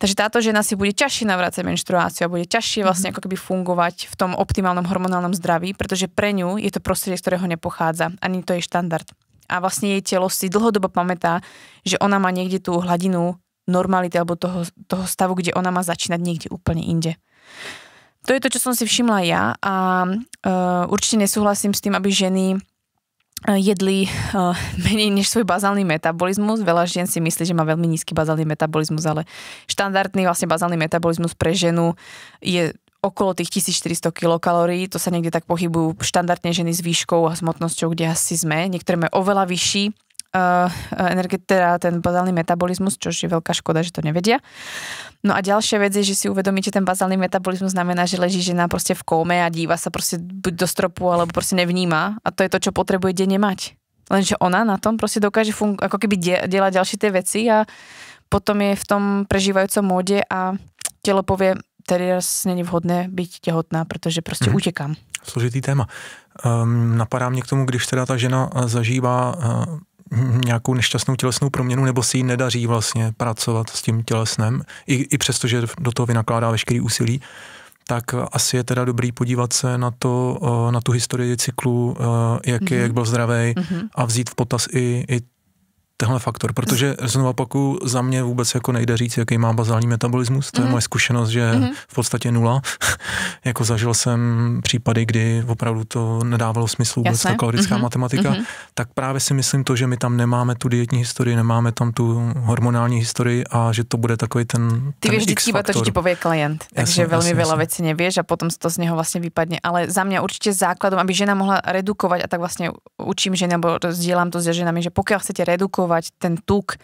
Speaker 3: Takže táto žena si bude ťažšie navrácať menštruáciu a bude ťažšie vlastne mhm. ako keby fungovať v tom optimálnom hormonálnom zdraví, pretože pre ňu je to prostredie, z ktorého nepochádza, ani to je štandard a vlastne jej telo si dlhodobo pamätá, že ona má niekde tú hladinu normality alebo toho, toho stavu, kde ona má začínať niekde úplne inde. To je to, čo som si všimla ja a e, určite nesúhlasím s tým, aby ženy e, jedli e, menej než svoj bazálny metabolizmus. Veľa žien si myslí, že má veľmi nízky bazálny metabolizmus, ale štandardný vlastne bazálny metabolizmus pre ženu je okolo tých 1400 kilokalórií, to sa niekde tak pohybujú štandardne ženy s výškou a s hmotnosťou, kde asi sme. Niektoré majú oveľa vyšší uh, eh, eh, energie, teda ten bazálny metabolizmus, čo je veľká škoda, že to nevedia. No a ďalšia vec je, že si uvedomíte, ten bazálny metabolizmus znamená, že leží žena proste v kóme a díva sa proste buď do stropu, alebo proste nevníma. A to je to, čo potrebuje denne mať. Lenže ona na tom proste dokáže fun- ako keby de- delať ďalšie tie veci a potom je v tom prežívajúcom móde a telo povie, teraz není vhodné být těhotná, protože prostě hmm. utěkám.
Speaker 1: Složitý téma. Um, napadá mě k tomu, když teda ta žena eh, zažívá uh, nějakou nešťastnou tělesnou proměnu, nebo si ji nedaří vlastně pracovat s tím tělesnem, i, i přesto, že do toho vynakládá veškerý úsilí, tak asi je teda dobrý podívat se na to, eh, na tu historii cyklu, jak, je, mm-hmm. jak byl zdravý mm-hmm. a vzít v potaz i, i tenhle faktor, protože znovu opaku, za mě vůbec jako nejde říct, jaký má bazální metabolismus, to mm-hmm. je mhm. moje zkušenost, že mm-hmm. v podstatě nula. jako zažil jsem případy, kdy opravdu to nedávalo smysl vůbec Jasne. ta kalorická mm-hmm. matematika, mm-hmm. tak právě si myslím to, že my tam nemáme tu dietní historii, nemáme tam tu hormonální historii a že to bude takový ten Ty víš vždycky iba to, čo ti pově
Speaker 3: klient, takže jasne, veľmi jasne, veľa jasne. nevieš a potom to z něho vlastně vypadne, ale za mě určitě základom, aby žena mohla redukovat a tak vlastně učím ženy, nebo to s ženami, že pokud chcete redukovat, zachovať ten tuk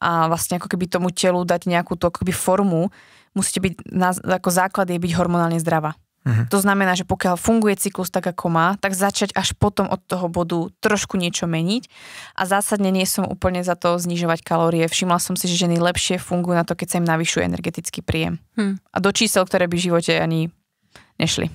Speaker 3: a vlastne ako keby tomu telu dať nejakú tú ako keby formu, musíte byť, na, ako základ je byť hormonálne zdravá. Uh-huh. To znamená, že pokiaľ funguje cyklus tak, ako má, tak začať až potom od toho bodu trošku niečo meniť. A zásadne nie som úplne za to znižovať kalórie. Všimla som si, že ženy lepšie fungujú na to, keď sa im navyšuje energetický príjem. Hmm.
Speaker 2: A do čísel, ktoré by v živote ani nešli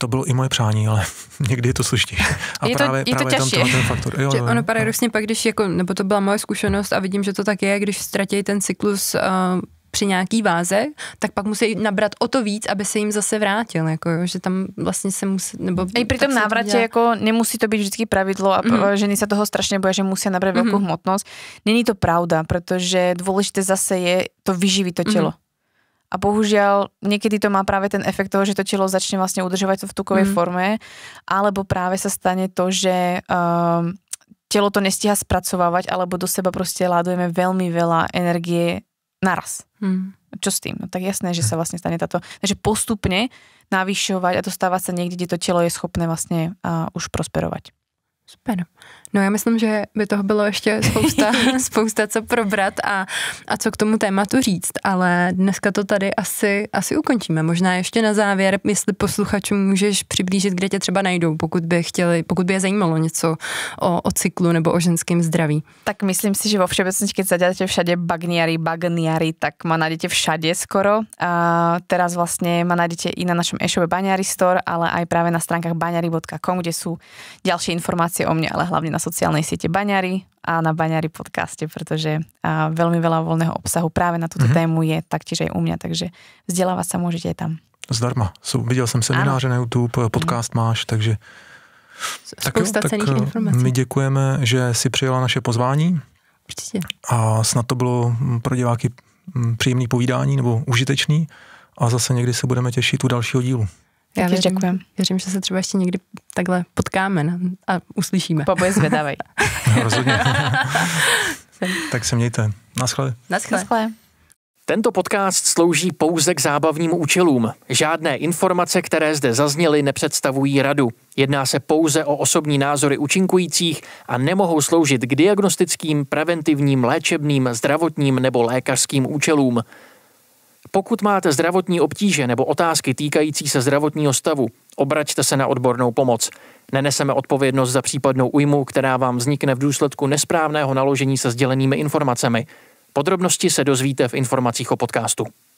Speaker 1: to bylo i moje přání, ale někdy je to složitější. A je to, právě, je to právě těžší. tam ten faktor. Jo, že ono
Speaker 2: paradoxně pak, když, jako, nebo to byla moje zkušenost a vidím, že to tak je, když ztratí ten cyklus uh, při nějaký váze, tak pak musí nabrat o to víc, aby se jim zase vrátil, jako že tam vlastně se musí, nebo... I při tom návratě, dělá...
Speaker 3: jako nemusí to být vždycky pravidlo a mm -hmm. ženy se toho strašně bojí, že musí nabrat velkou mm -hmm. hmotnost. Není to pravda, protože důležité zase je to vyživit to tělo. Mm -hmm a bohužiaľ, niekedy to má práve ten efekt toho, že to telo začne vlastne udržovať to v tukovej mm. forme, alebo práve sa stane to, že um, telo to nestíha spracovávať, alebo do seba proste ládujeme veľmi veľa energie naraz. Mm. Čo s tým? No, tak jasné, že sa vlastne stane táto. Takže postupne navyšovať a dostávať sa niekde, kde to telo je schopné vlastne uh, už prosperovať.
Speaker 2: Super. No já myslím, že by toho bylo ještě spousta, spousta co probrat a, a co k tomu tématu říct, ale dneska to tady asi, asi ukončíme. Možná ještě na závěr, jestli posluchačům můžeš přiblížit, kde tě třeba najdou, pokud by, chtěli, pokud by je zajímalo něco o, o cyklu nebo o ženském zdraví. Tak myslím si, že
Speaker 3: vo všeobecnosti, keď zadáte všade bagniary, bagniary, tak ma dětě všade skoro. A teraz má vlastne ma dětě i na našem e-shope Baniary Store, ale aj právě na stránkách baniary.com, kde jsou další informace informácie o mne, ale hlavne na sociálnej siete Baňari a na Baňari podcaste, pretože veľmi veľa voľného obsahu práve na túto mm-hmm. tému je taktiež aj u mňa, takže vzdelávať sa môžete aj tam.
Speaker 1: Zdarma. Sú, videl jsem semináře na YouTube, mhm. podcast mm-hmm. máš, takže tak jo, tak eh, informací. my děkujeme, že si přijela naše pozvání. Určitě. A snad to bylo mm, pro diváky mm, příjemné povídání nebo užitečný a zase někdy se budeme těšit u dalšího dílu.
Speaker 2: Já věřím, děkujem. věřím, že se třeba ještě někdy takhle potkáme a uslyšíme. Papa je zvědavej. no, rozhodně.
Speaker 1: tak se mějte. Naschle. Naschle. Naschle. Tento podcast slouží pouze k zábavním účelům. Žádné informace, které zde zazněly, nepředstavují radu. Jedná se pouze o osobní názory učinkujících a nemohou sloužit k diagnostickým, preventivním, léčebným, zdravotním nebo lékařským účelům. Pokud máte zdravotní obtíže nebo otázky týkající se zdravotního stavu, obraťte se na odbornou pomoc. Neneseme odpovědnost za případnou újmu, která vám vznikne v důsledku nesprávného naložení se sdělenými informacemi. Podrobnosti se dozvíte v informacích o podcastu.